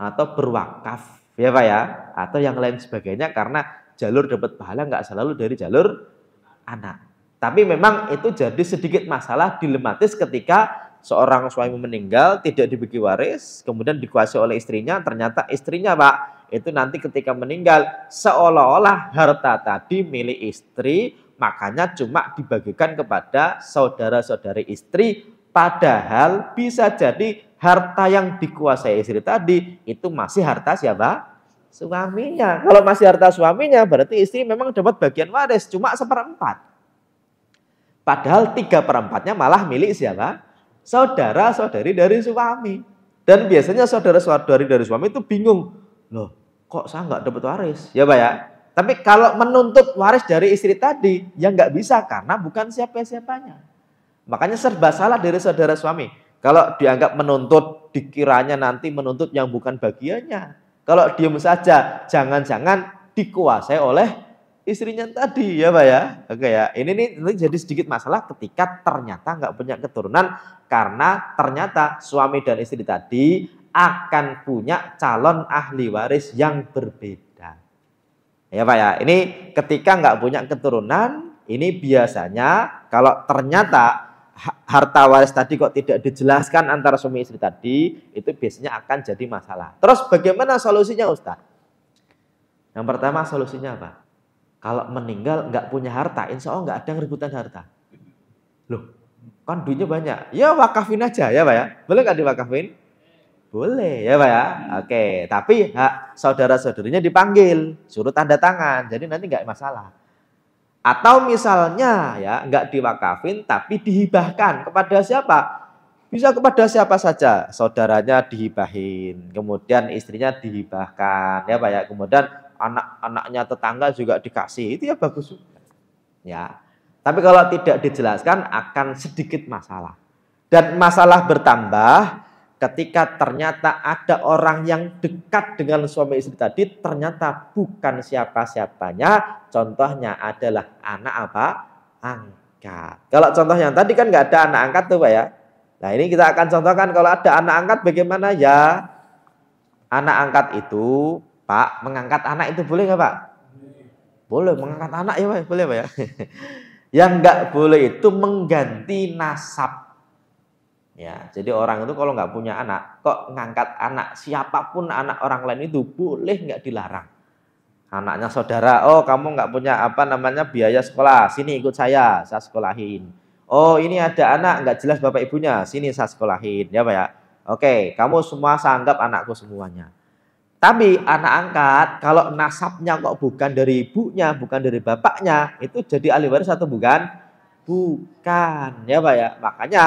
Atau berwakaf, ya Pak ya? Atau yang lain sebagainya karena jalur dapat pahala nggak selalu dari jalur anak. Tapi memang itu jadi sedikit masalah dilematis ketika seorang suami meninggal tidak dibagi waris kemudian dikuasai oleh istrinya ternyata istrinya Pak itu nanti ketika meninggal seolah-olah harta tadi milik istri makanya cuma dibagikan kepada saudara-saudari istri padahal bisa jadi harta yang dikuasai istri tadi itu masih harta siapa? Suaminya. Kalau masih harta suaminya berarti istri memang dapat bagian waris cuma seperempat. Padahal tiga perempatnya malah milik siapa? saudara-saudari dari suami. Dan biasanya saudara-saudari dari suami itu bingung. Loh, kok saya nggak dapat waris? Ya Pak ya? Tapi kalau menuntut waris dari istri tadi, ya nggak bisa karena bukan siapa-siapanya. Makanya serba salah dari saudara suami. Kalau dianggap menuntut, dikiranya nanti menuntut yang bukan bagiannya. Kalau diem saja, jangan-jangan dikuasai oleh istrinya tadi ya Pak ya. Oke ya, ini nih jadi sedikit masalah ketika ternyata nggak punya keturunan karena ternyata suami dan istri tadi akan punya calon ahli waris yang berbeda. Ya Pak ya, ini ketika nggak punya keturunan, ini biasanya kalau ternyata harta waris tadi kok tidak dijelaskan antara suami istri tadi, itu biasanya akan jadi masalah. Terus bagaimana solusinya Ustaz? Yang pertama solusinya apa? Kalau meninggal nggak punya harta, insya Allah nggak ada yang rebutan harta. Loh, Kan duitnya banyak. Ya wakafin aja ya Pak ya. Boleh nggak diwakafin? Boleh ya Pak ya. Oke, tapi hak saudara-saudarinya dipanggil, suruh tanda tangan. Jadi nanti nggak masalah. Atau misalnya ya nggak diwakafin tapi dihibahkan kepada siapa? Bisa kepada siapa saja, saudaranya dihibahin, kemudian istrinya dihibahkan, ya Pak ya. Kemudian anak-anaknya tetangga juga dikasih, itu ya bagus Ya. Tapi kalau tidak dijelaskan akan sedikit masalah. Dan masalah bertambah ketika ternyata ada orang yang dekat dengan suami istri tadi ternyata bukan siapa-siapanya contohnya adalah anak apa angkat kalau contoh yang tadi kan nggak ada anak angkat tuh pak ya nah ini kita akan contohkan kalau ada anak angkat bagaimana ya anak angkat itu pak mengangkat anak itu boleh nggak pak boleh mengangkat anak ya pak boleh pak ya <laughs> Yang nggak boleh itu mengganti nasab. Ya, jadi orang itu kalau nggak punya anak, kok ngangkat anak siapapun anak orang lain itu boleh nggak dilarang. Anaknya saudara, oh kamu nggak punya apa namanya biaya sekolah, sini ikut saya, saya sekolahin. Oh ini ada anak nggak jelas bapak ibunya, sini saya sekolahin, ya pak ya. Oke, kamu semua sanggap anakku semuanya. Tapi anak angkat kalau nasabnya kok bukan dari ibunya, bukan dari bapaknya, itu jadi ahli waris atau bukan? Bukan, ya Pak ya. Makanya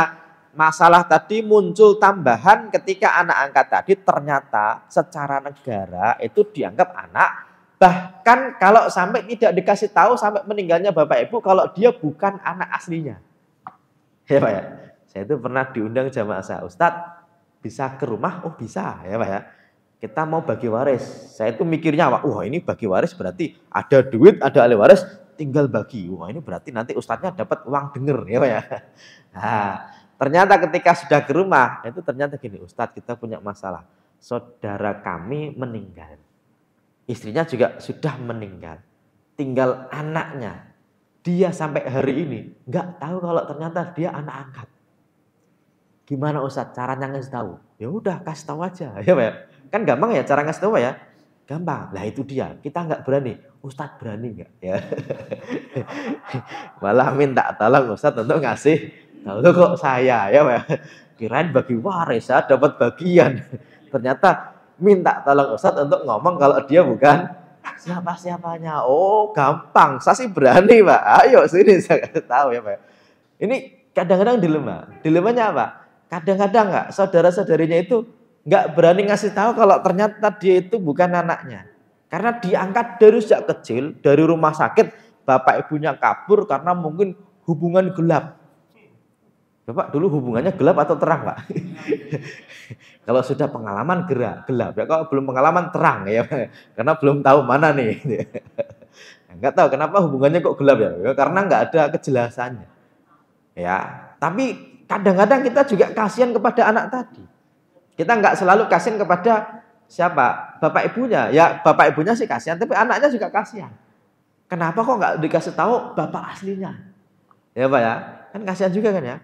masalah tadi muncul tambahan ketika anak angkat tadi ternyata secara negara itu dianggap anak bahkan kalau sampai tidak dikasih tahu sampai meninggalnya bapak ibu kalau dia bukan anak aslinya. Ya Pak ya. Saya itu pernah diundang jamaah saya, Ustadz bisa ke rumah? Oh bisa ya Pak ya kita mau bagi waris. Saya itu mikirnya, wah ini bagi waris berarti ada duit, ada ahli waris, tinggal bagi. Wah ini berarti nanti ustadznya dapat uang denger ya Pak ya. <laughs> Nah, ternyata ketika sudah ke rumah, nah itu ternyata gini, ustadz kita punya masalah. Saudara kami meninggal. Istrinya juga sudah meninggal. Tinggal anaknya. Dia sampai hari ini nggak tahu kalau ternyata dia anak angkat. Gimana Ustadz caranya ngasih tahu? Ya udah kasih tahu aja <laughs> ya, ya. Kan gampang ya cara ngasih tahu ya? Gampang. Lah itu dia. Kita nggak berani. Ustadz berani nggak? Ya. <laughs> Malah minta tolong Ustadz untuk ngasih tahu kok saya ya Pak. Kirain bagi waris ya, dapat bagian. Ternyata minta tolong Ustadz untuk ngomong kalau dia bukan siapa-siapanya. Oh, gampang. Saya sih berani, Pak. Ayo sini saya tahu ya, Pak. Ini kadang-kadang dilema. Dilemanya apa? Kadang-kadang nggak saudara-saudarinya itu nggak berani ngasih tahu kalau ternyata dia itu bukan anaknya. Karena diangkat dari sejak kecil dari rumah sakit, bapak ibunya kabur karena mungkin hubungan gelap. Bapak dulu hubungannya gelap atau terang, Pak? <laughs> kalau sudah pengalaman gerak, gelap. Ya, kalau belum pengalaman terang ya, karena belum tahu mana nih. Enggak <laughs> nah, tahu kenapa hubungannya kok gelap ya? ya karena enggak ada kejelasannya. Ya, tapi kadang-kadang kita juga kasihan kepada anak tadi. Kita nggak selalu kasihan kepada siapa? Bapak ibunya. Ya bapak ibunya sih kasihan, tapi anaknya juga kasihan. Kenapa kok nggak dikasih tahu bapak aslinya? Ya Pak ya, kan kasihan juga kan ya.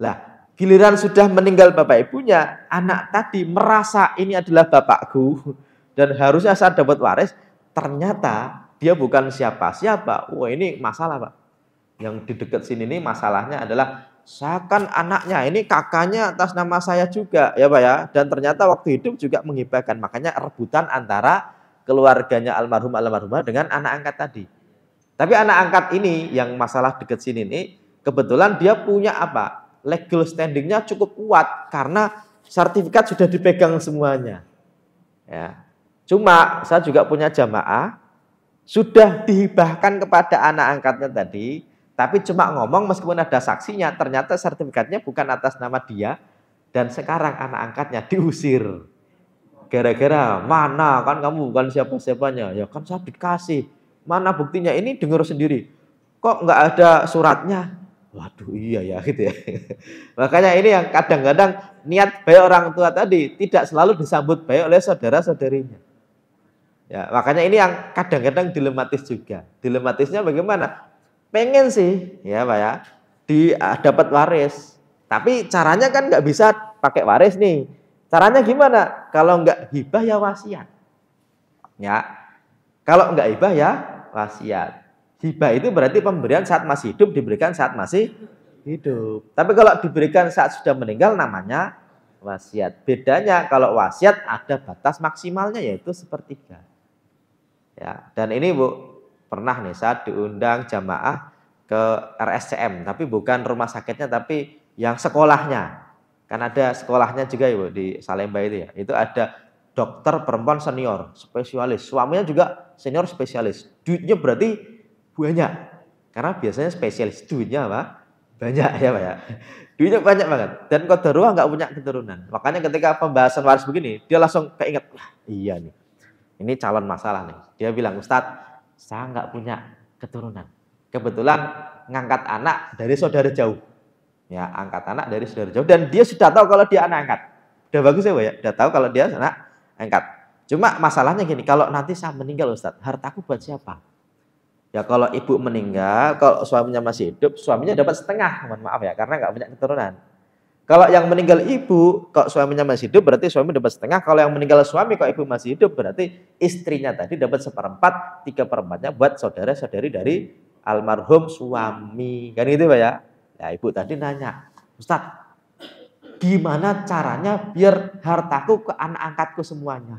Lah, giliran sudah meninggal bapak ibunya, anak tadi merasa ini adalah bapakku dan harusnya saya dapat waris, ternyata dia bukan siapa-siapa. Wah, ini masalah, Pak. Yang di dekat sini ini masalahnya adalah saya kan anaknya, ini kakaknya atas nama saya juga, ya Pak ya. Dan ternyata waktu hidup juga menghibahkan. Makanya rebutan antara keluarganya almarhum almarhumah dengan anak angkat tadi. Tapi anak angkat ini yang masalah deket sini ini, kebetulan dia punya apa? Legal standingnya cukup kuat karena sertifikat sudah dipegang semuanya. Ya. Cuma saya juga punya jamaah sudah dihibahkan kepada anak angkatnya tadi, tapi cuma ngomong meskipun ada saksinya, ternyata sertifikatnya bukan atas nama dia. Dan sekarang anak angkatnya diusir. Gara-gara mana kan kamu bukan siapa-siapanya. Ya kan saya dikasih. Mana buktinya ini dengar sendiri. Kok nggak ada suratnya? Waduh iya ya gitu ya. <laughs> Makanya ini yang kadang-kadang niat baik orang tua tadi tidak selalu disambut baik oleh saudara-saudarinya. Ya, makanya ini yang kadang-kadang dilematis juga. Dilematisnya bagaimana? pengen sih ya pak ya di uh, dapat waris tapi caranya kan nggak bisa pakai waris nih caranya gimana kalau nggak hibah ya wasiat ya kalau nggak hibah ya wasiat hibah itu berarti pemberian saat masih hidup diberikan saat masih hidup tapi kalau diberikan saat sudah meninggal namanya wasiat bedanya kalau wasiat ada batas maksimalnya yaitu sepertiga ya dan ini bu Pernah nih saat diundang jamaah ke RSCM, tapi bukan rumah sakitnya, tapi yang sekolahnya. Kan ada sekolahnya juga ibu di Salemba itu ya. Itu ada dokter perempuan senior, spesialis. Suaminya juga senior spesialis. Duitnya berarti banyak. Karena biasanya spesialis duitnya apa? Banyak ya Pak ya. Duitnya banyak banget. Dan kodarullah nggak punya keturunan. Makanya ketika pembahasan waris begini, dia langsung keinget, iya nih. Ini calon masalah nih. Dia bilang, Ustadz, saya nggak punya keturunan. Kebetulan ngangkat anak dari saudara jauh. Ya, angkat anak dari saudara jauh. Dan dia sudah tahu kalau dia anak angkat. Udah bagus ya, ya? Udah tahu kalau dia anak angkat. Cuma masalahnya gini, kalau nanti saya meninggal Ustaz, hartaku buat siapa? Ya kalau ibu meninggal, kalau suaminya masih hidup, suaminya dapat setengah, mohon maaf ya, karena nggak punya keturunan. Kalau yang meninggal ibu, kok suaminya masih hidup berarti suami dapat setengah. Kalau yang meninggal suami, kok ibu masih hidup berarti istrinya tadi dapat seperempat, tiga perempatnya buat saudara-saudari dari almarhum suami. Kan gitu Pak ya? Ya ibu tadi nanya, Ustaz, gimana caranya biar hartaku ke anak angkatku semuanya?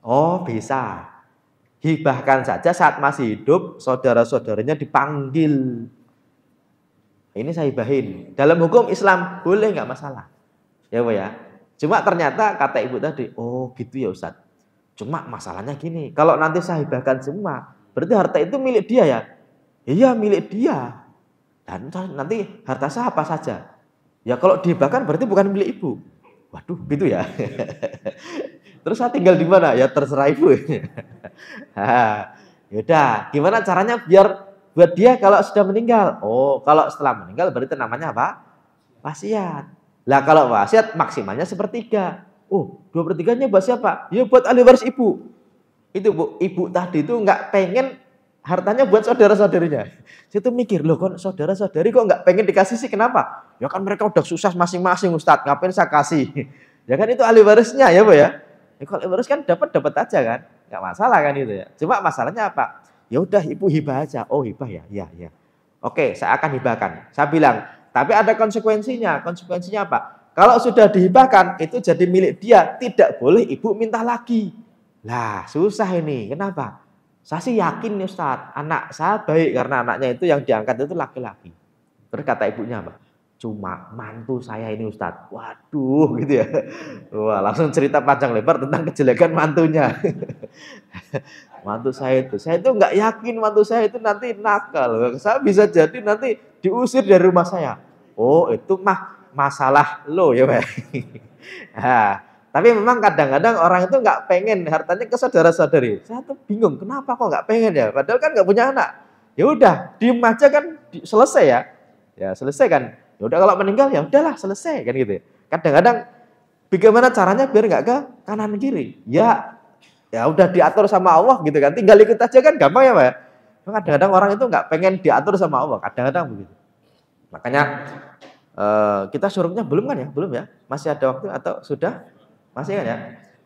Oh bisa. Hibahkan saja saat masih hidup, saudara-saudaranya dipanggil ini saya bahin. Dalam hukum Islam boleh nggak masalah. Ya, bu ya. Cuma ternyata kata Ibu tadi, oh gitu ya Ustaz. Cuma masalahnya gini, kalau nanti saya bahkan semua, berarti harta itu milik dia ya? Iya, milik dia. Dan nanti harta saya apa saja? Ya kalau dihibahkan berarti bukan milik Ibu. Waduh, gitu ya. <laughs> Terus saya tinggal di mana? Ya terserah Ibu. <laughs> Yaudah, gimana caranya biar Buat dia kalau sudah meninggal, oh kalau setelah meninggal berarti namanya apa? Wasiat. Lah kalau wasiat maksimalnya sepertiga. Oh, dua pertiganya buat siapa? Ya buat ahli waris ibu. Itu bu, ibu tadi itu nggak pengen hartanya buat saudara-saudarinya. Saya tuh mikir, loh kok saudara-saudari kok nggak pengen dikasih sih, kenapa? Ya kan mereka udah susah masing-masing Ustadz, ngapain saya kasih? <laughs> ya kan itu ahli warisnya ya Bu ya. ya kalau ahli waris kan dapat dapat aja kan, nggak masalah kan itu ya. Cuma masalahnya apa? Ya udah ibu hibah aja. Oh hibah ya, ya ya. Oke, saya akan hibahkan. Saya bilang, tapi ada konsekuensinya. Konsekuensinya apa? Kalau sudah dihibahkan, itu jadi milik dia. Tidak boleh ibu minta lagi. Lah, susah ini. Kenapa? Saya sih yakin nih Ustaz, anak saya baik karena anaknya itu yang diangkat itu laki-laki. Terus kata ibunya apa? Cuma mantu saya ini Ustaz. Waduh gitu ya. Wah, langsung cerita panjang lebar tentang kejelekan mantunya. <laughs> mantu saya itu. Saya itu nggak yakin mantu saya itu nanti nakal. Saya bisa jadi nanti diusir dari rumah saya. Oh itu mah masalah lo ya Pak. nah, <laughs> tapi memang kadang-kadang orang itu nggak pengen hartanya ke saudara-saudari. Saya tuh bingung kenapa kok nggak pengen ya. Padahal kan nggak punya anak. Ya udah diem aja kan selesai ya. Ya selesai kan. Ya udah kalau meninggal ya udahlah selesai kan gitu. Ya. Kadang-kadang bagaimana caranya biar nggak ke kanan kiri. Ya ya udah diatur sama Allah gitu kan. Tinggal ikut aja kan gampang ya Pak ya. Kadang-kadang orang itu nggak pengen diatur sama Allah, kadang-kadang begitu. Makanya eh, kita suruhnya belum kan ya, belum ya? Masih ada waktu atau sudah? Masih kan ya?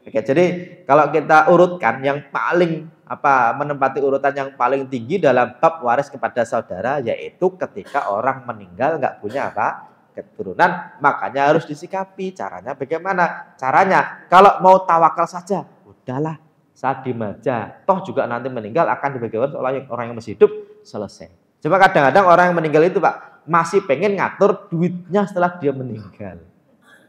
Oke, jadi kalau kita urutkan yang paling apa menempati urutan yang paling tinggi dalam bab waris kepada saudara yaitu ketika orang meninggal nggak punya apa keturunan makanya harus disikapi caranya bagaimana caranya kalau mau tawakal saja udahlah saat dimaja. Toh juga nanti meninggal akan dibagi waris oleh orang yang masih hidup selesai. Cuma kadang-kadang orang yang meninggal itu Pak masih pengen ngatur duitnya setelah dia meninggal. <laughs>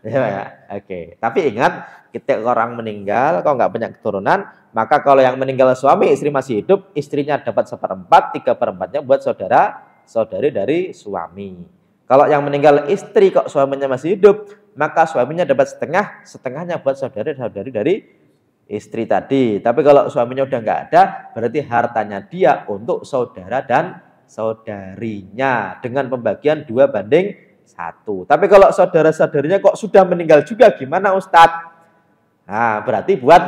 Ya, ya? Oke, okay. tapi ingat ketika orang meninggal kalau nggak banyak keturunan, maka kalau yang meninggal suami istri masih hidup, istrinya dapat seperempat, tiga perempatnya buat saudara saudari dari suami. Kalau yang meninggal istri kok suaminya masih hidup, maka suaminya dapat setengah, setengahnya buat saudara saudari dari istri tadi. Tapi kalau suaminya udah nggak ada, berarti hartanya dia untuk saudara dan saudarinya dengan pembagian dua banding satu. Tapi kalau saudara-saudarinya kok sudah meninggal juga, gimana Ustadz? Nah, berarti buat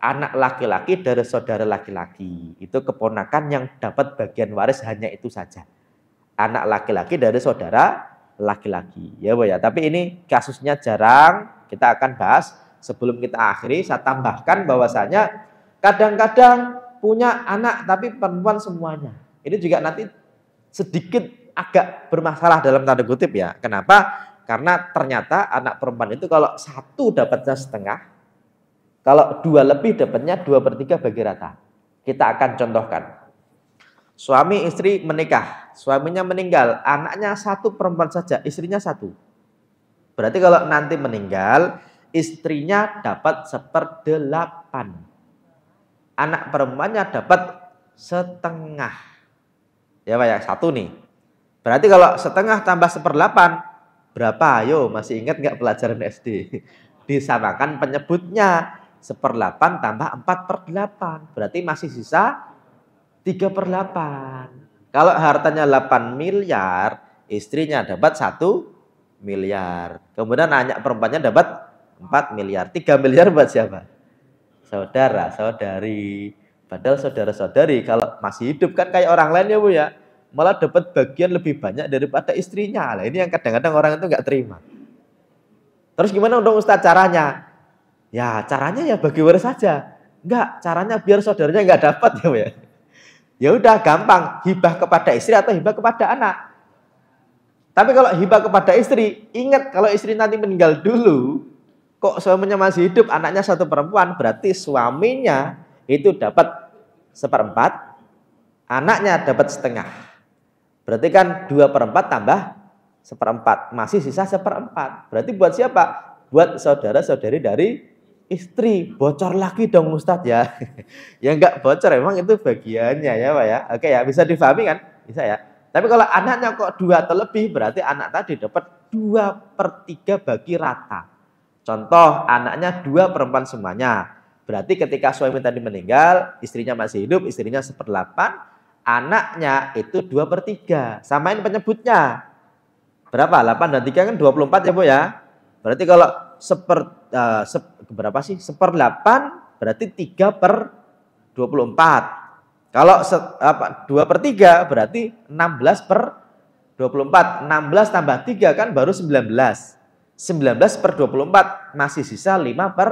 anak laki-laki dari saudara laki-laki itu keponakan yang dapat bagian waris hanya itu saja. Anak laki-laki dari saudara laki-laki. Ya, Bu ya. Tapi ini kasusnya jarang, kita akan bahas sebelum kita akhiri saya tambahkan bahwasanya kadang-kadang punya anak tapi perempuan semuanya. Ini juga nanti sedikit agak bermasalah dalam tanda kutip ya. Kenapa? Karena ternyata anak perempuan itu kalau satu dapatnya setengah, kalau dua lebih dapatnya dua per tiga bagi rata. Kita akan contohkan. Suami istri menikah, suaminya meninggal, anaknya satu perempuan saja, istrinya satu. Berarti kalau nanti meninggal, istrinya dapat seperdelapan. Anak perempuannya dapat setengah. Ya Pak ya, satu nih. Berarti kalau setengah tambah seperdelapan, berapa? Ayo, masih ingat nggak pelajaran SD? <laughs> Disamakan penyebutnya. Seperdelapan tambah empat per delapan. Berarti masih sisa tiga per delapan. Kalau hartanya 8 miliar, istrinya dapat satu miliar. Kemudian anak perempuannya dapat 4 miliar. 3 miliar buat siapa? Saudara, saudari. Padahal saudara-saudari kalau masih hidup kan kayak orang lain ya Bu ya. Malah dapat bagian lebih banyak daripada istrinya. Lah ini yang kadang-kadang orang itu nggak terima. Terus gimana dong Ustaz caranya? Ya caranya ya bagi waris saja. Enggak, caranya biar saudaranya nggak dapat ya Bu ya. Ya udah gampang, hibah kepada istri atau hibah kepada anak. Tapi kalau hibah kepada istri, ingat kalau istri nanti meninggal dulu, Kok suaminya masih hidup, anaknya satu perempuan, berarti suaminya itu dapat seperempat, anaknya dapat setengah. Berarti kan dua perempat tambah seperempat, masih sisa seperempat. Berarti buat siapa? Buat saudara-saudari dari istri. Bocor lagi dong Ustadz ya. <laughs> ya enggak bocor, emang itu bagiannya ya Pak ya. Oke ya, bisa difahami kan? Bisa ya. Tapi kalau anaknya kok dua atau lebih, berarti anak tadi dapat dua per tiga bagi rata. Contoh, anaknya dua perempuan semuanya. Berarti ketika suami tadi meninggal, istrinya masih hidup, istrinya seperdelapan, anaknya itu dua per tiga. Samain penyebutnya. Berapa? 8 dan 3 kan 24 ya Bu ya. Berarti kalau seper, uh, eh, se, berapa sih? 8 berarti 3 per 24. Kalau se, apa, 2 per 3 berarti 16 per 24. 16 tambah 3 kan baru 19. 19 per 24 masih sisa 5 per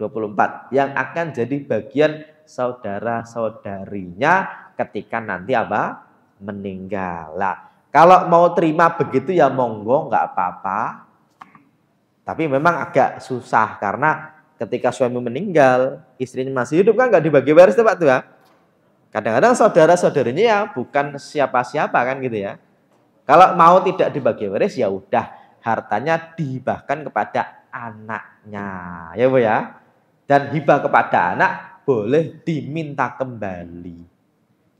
24 yang akan jadi bagian saudara-saudarinya ketika nanti apa? meninggal. Lah, kalau mau terima begitu ya monggo nggak apa-apa. Tapi memang agak susah karena ketika suami meninggal, istrinya masih hidup kan nggak dibagi waris tuh Pak tuh ya. Kadang-kadang saudara-saudarinya ya bukan siapa-siapa kan gitu ya. Kalau mau tidak dibagi waris ya udah hartanya dihibahkan kepada anaknya. Ya Bu ya. Dan hibah kepada anak boleh diminta kembali.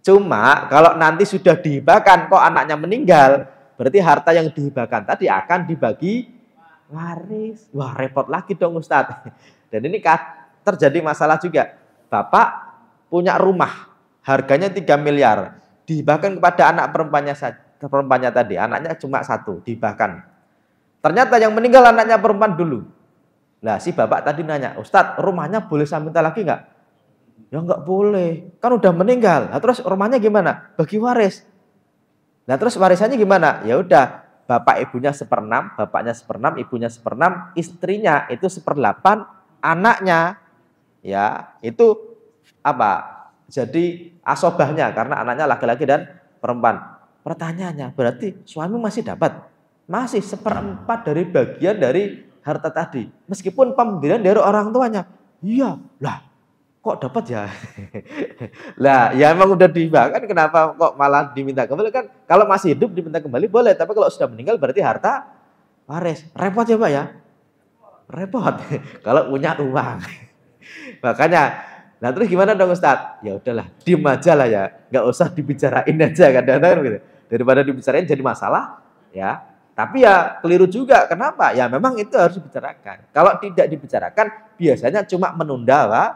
Cuma kalau nanti sudah dihibahkan kok anaknya meninggal, berarti harta yang dihibahkan tadi akan dibagi waris. Wah, repot lagi dong Ustadz. <laughs> Dan ini terjadi masalah juga. Bapak punya rumah harganya 3 miliar, dihibahkan kepada anak perempuannya perempuannya tadi, anaknya cuma satu, dihibahkan Ternyata yang meninggal anaknya perempuan dulu. Nah, si bapak tadi nanya, Ustadz, rumahnya boleh saya minta lagi nggak? Ya nggak boleh, kan udah meninggal. Nah, terus rumahnya gimana? Bagi waris. Nah, terus warisannya gimana? Ya udah, bapak ibunya seperenam, bapaknya seperenam, ibunya seperenam, istrinya itu seperdelapan, anaknya ya itu apa? Jadi asobahnya karena anaknya laki-laki dan perempuan. Pertanyaannya, berarti suami masih dapat masih seperempat dari bagian dari harta tadi. Meskipun pemberian dari orang tuanya. Iya, lah kok dapat ya? <laughs> lah, ya emang udah dibahkan kenapa kok malah diminta kembali kan? Kalau masih hidup diminta kembali boleh, tapi kalau sudah meninggal berarti harta waris. Repot ya, Pak ya? Repot. <laughs> kalau punya uang. <laughs> Makanya nah terus gimana dong Ustaz? Ya udahlah, diem aja lah ya. Nggak usah dibicarain aja kan Daripada dibicarain jadi masalah, ya tapi ya keliru juga. Kenapa? Ya memang itu harus dibicarakan. Kalau tidak dibicarakan, biasanya cuma menunda lah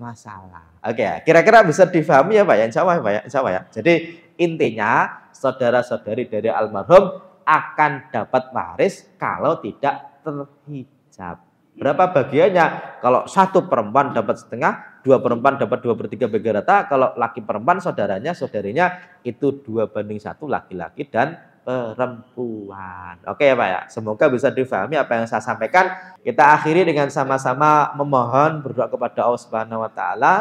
masalah. Oke, ya. kira-kira bisa difahami ya Pak ya? Insya Allah, Pak ya. Insya ya. Jadi intinya saudara-saudari dari almarhum akan dapat waris kalau tidak terhijab. Berapa bagiannya? Kalau satu perempuan dapat setengah, dua perempuan dapat dua per tiga bagi rata. Kalau laki perempuan saudaranya, saudarinya itu dua banding satu laki-laki dan perempuan. Oke ya Pak ya, semoga bisa difahami apa yang saya sampaikan. Kita akhiri dengan sama-sama memohon berdoa kepada Allah Subhanahu wa taala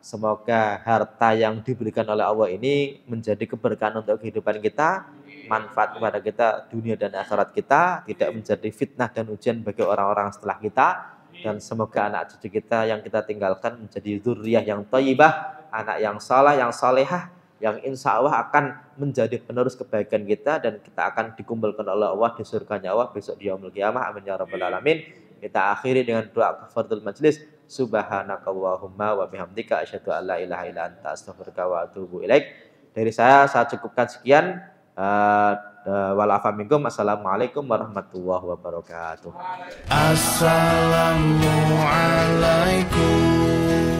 semoga harta yang diberikan oleh Allah ini menjadi keberkahan untuk kehidupan kita, manfaat kepada kita dunia dan akhirat kita, tidak menjadi fitnah dan ujian bagi orang-orang setelah kita dan semoga anak cucu kita yang kita tinggalkan menjadi zuriyah yang thayyibah, anak yang salah, yang salehah yang insya Allah akan menjadi penerus kebaikan kita dan kita akan dikumpulkan oleh Allah di surga Allah besok di yaumul Qiyamah. amin ya rabbal alamin kita akhiri dengan doa kafaratul majlis subhanakallahumma wa bihamdika asyhadu an la ilaha illa anta astaghfiruka wa atubu ilaik dari saya saya cukupkan sekian uh, assalamualaikum warahmatullahi wabarakatuh assalamualaikum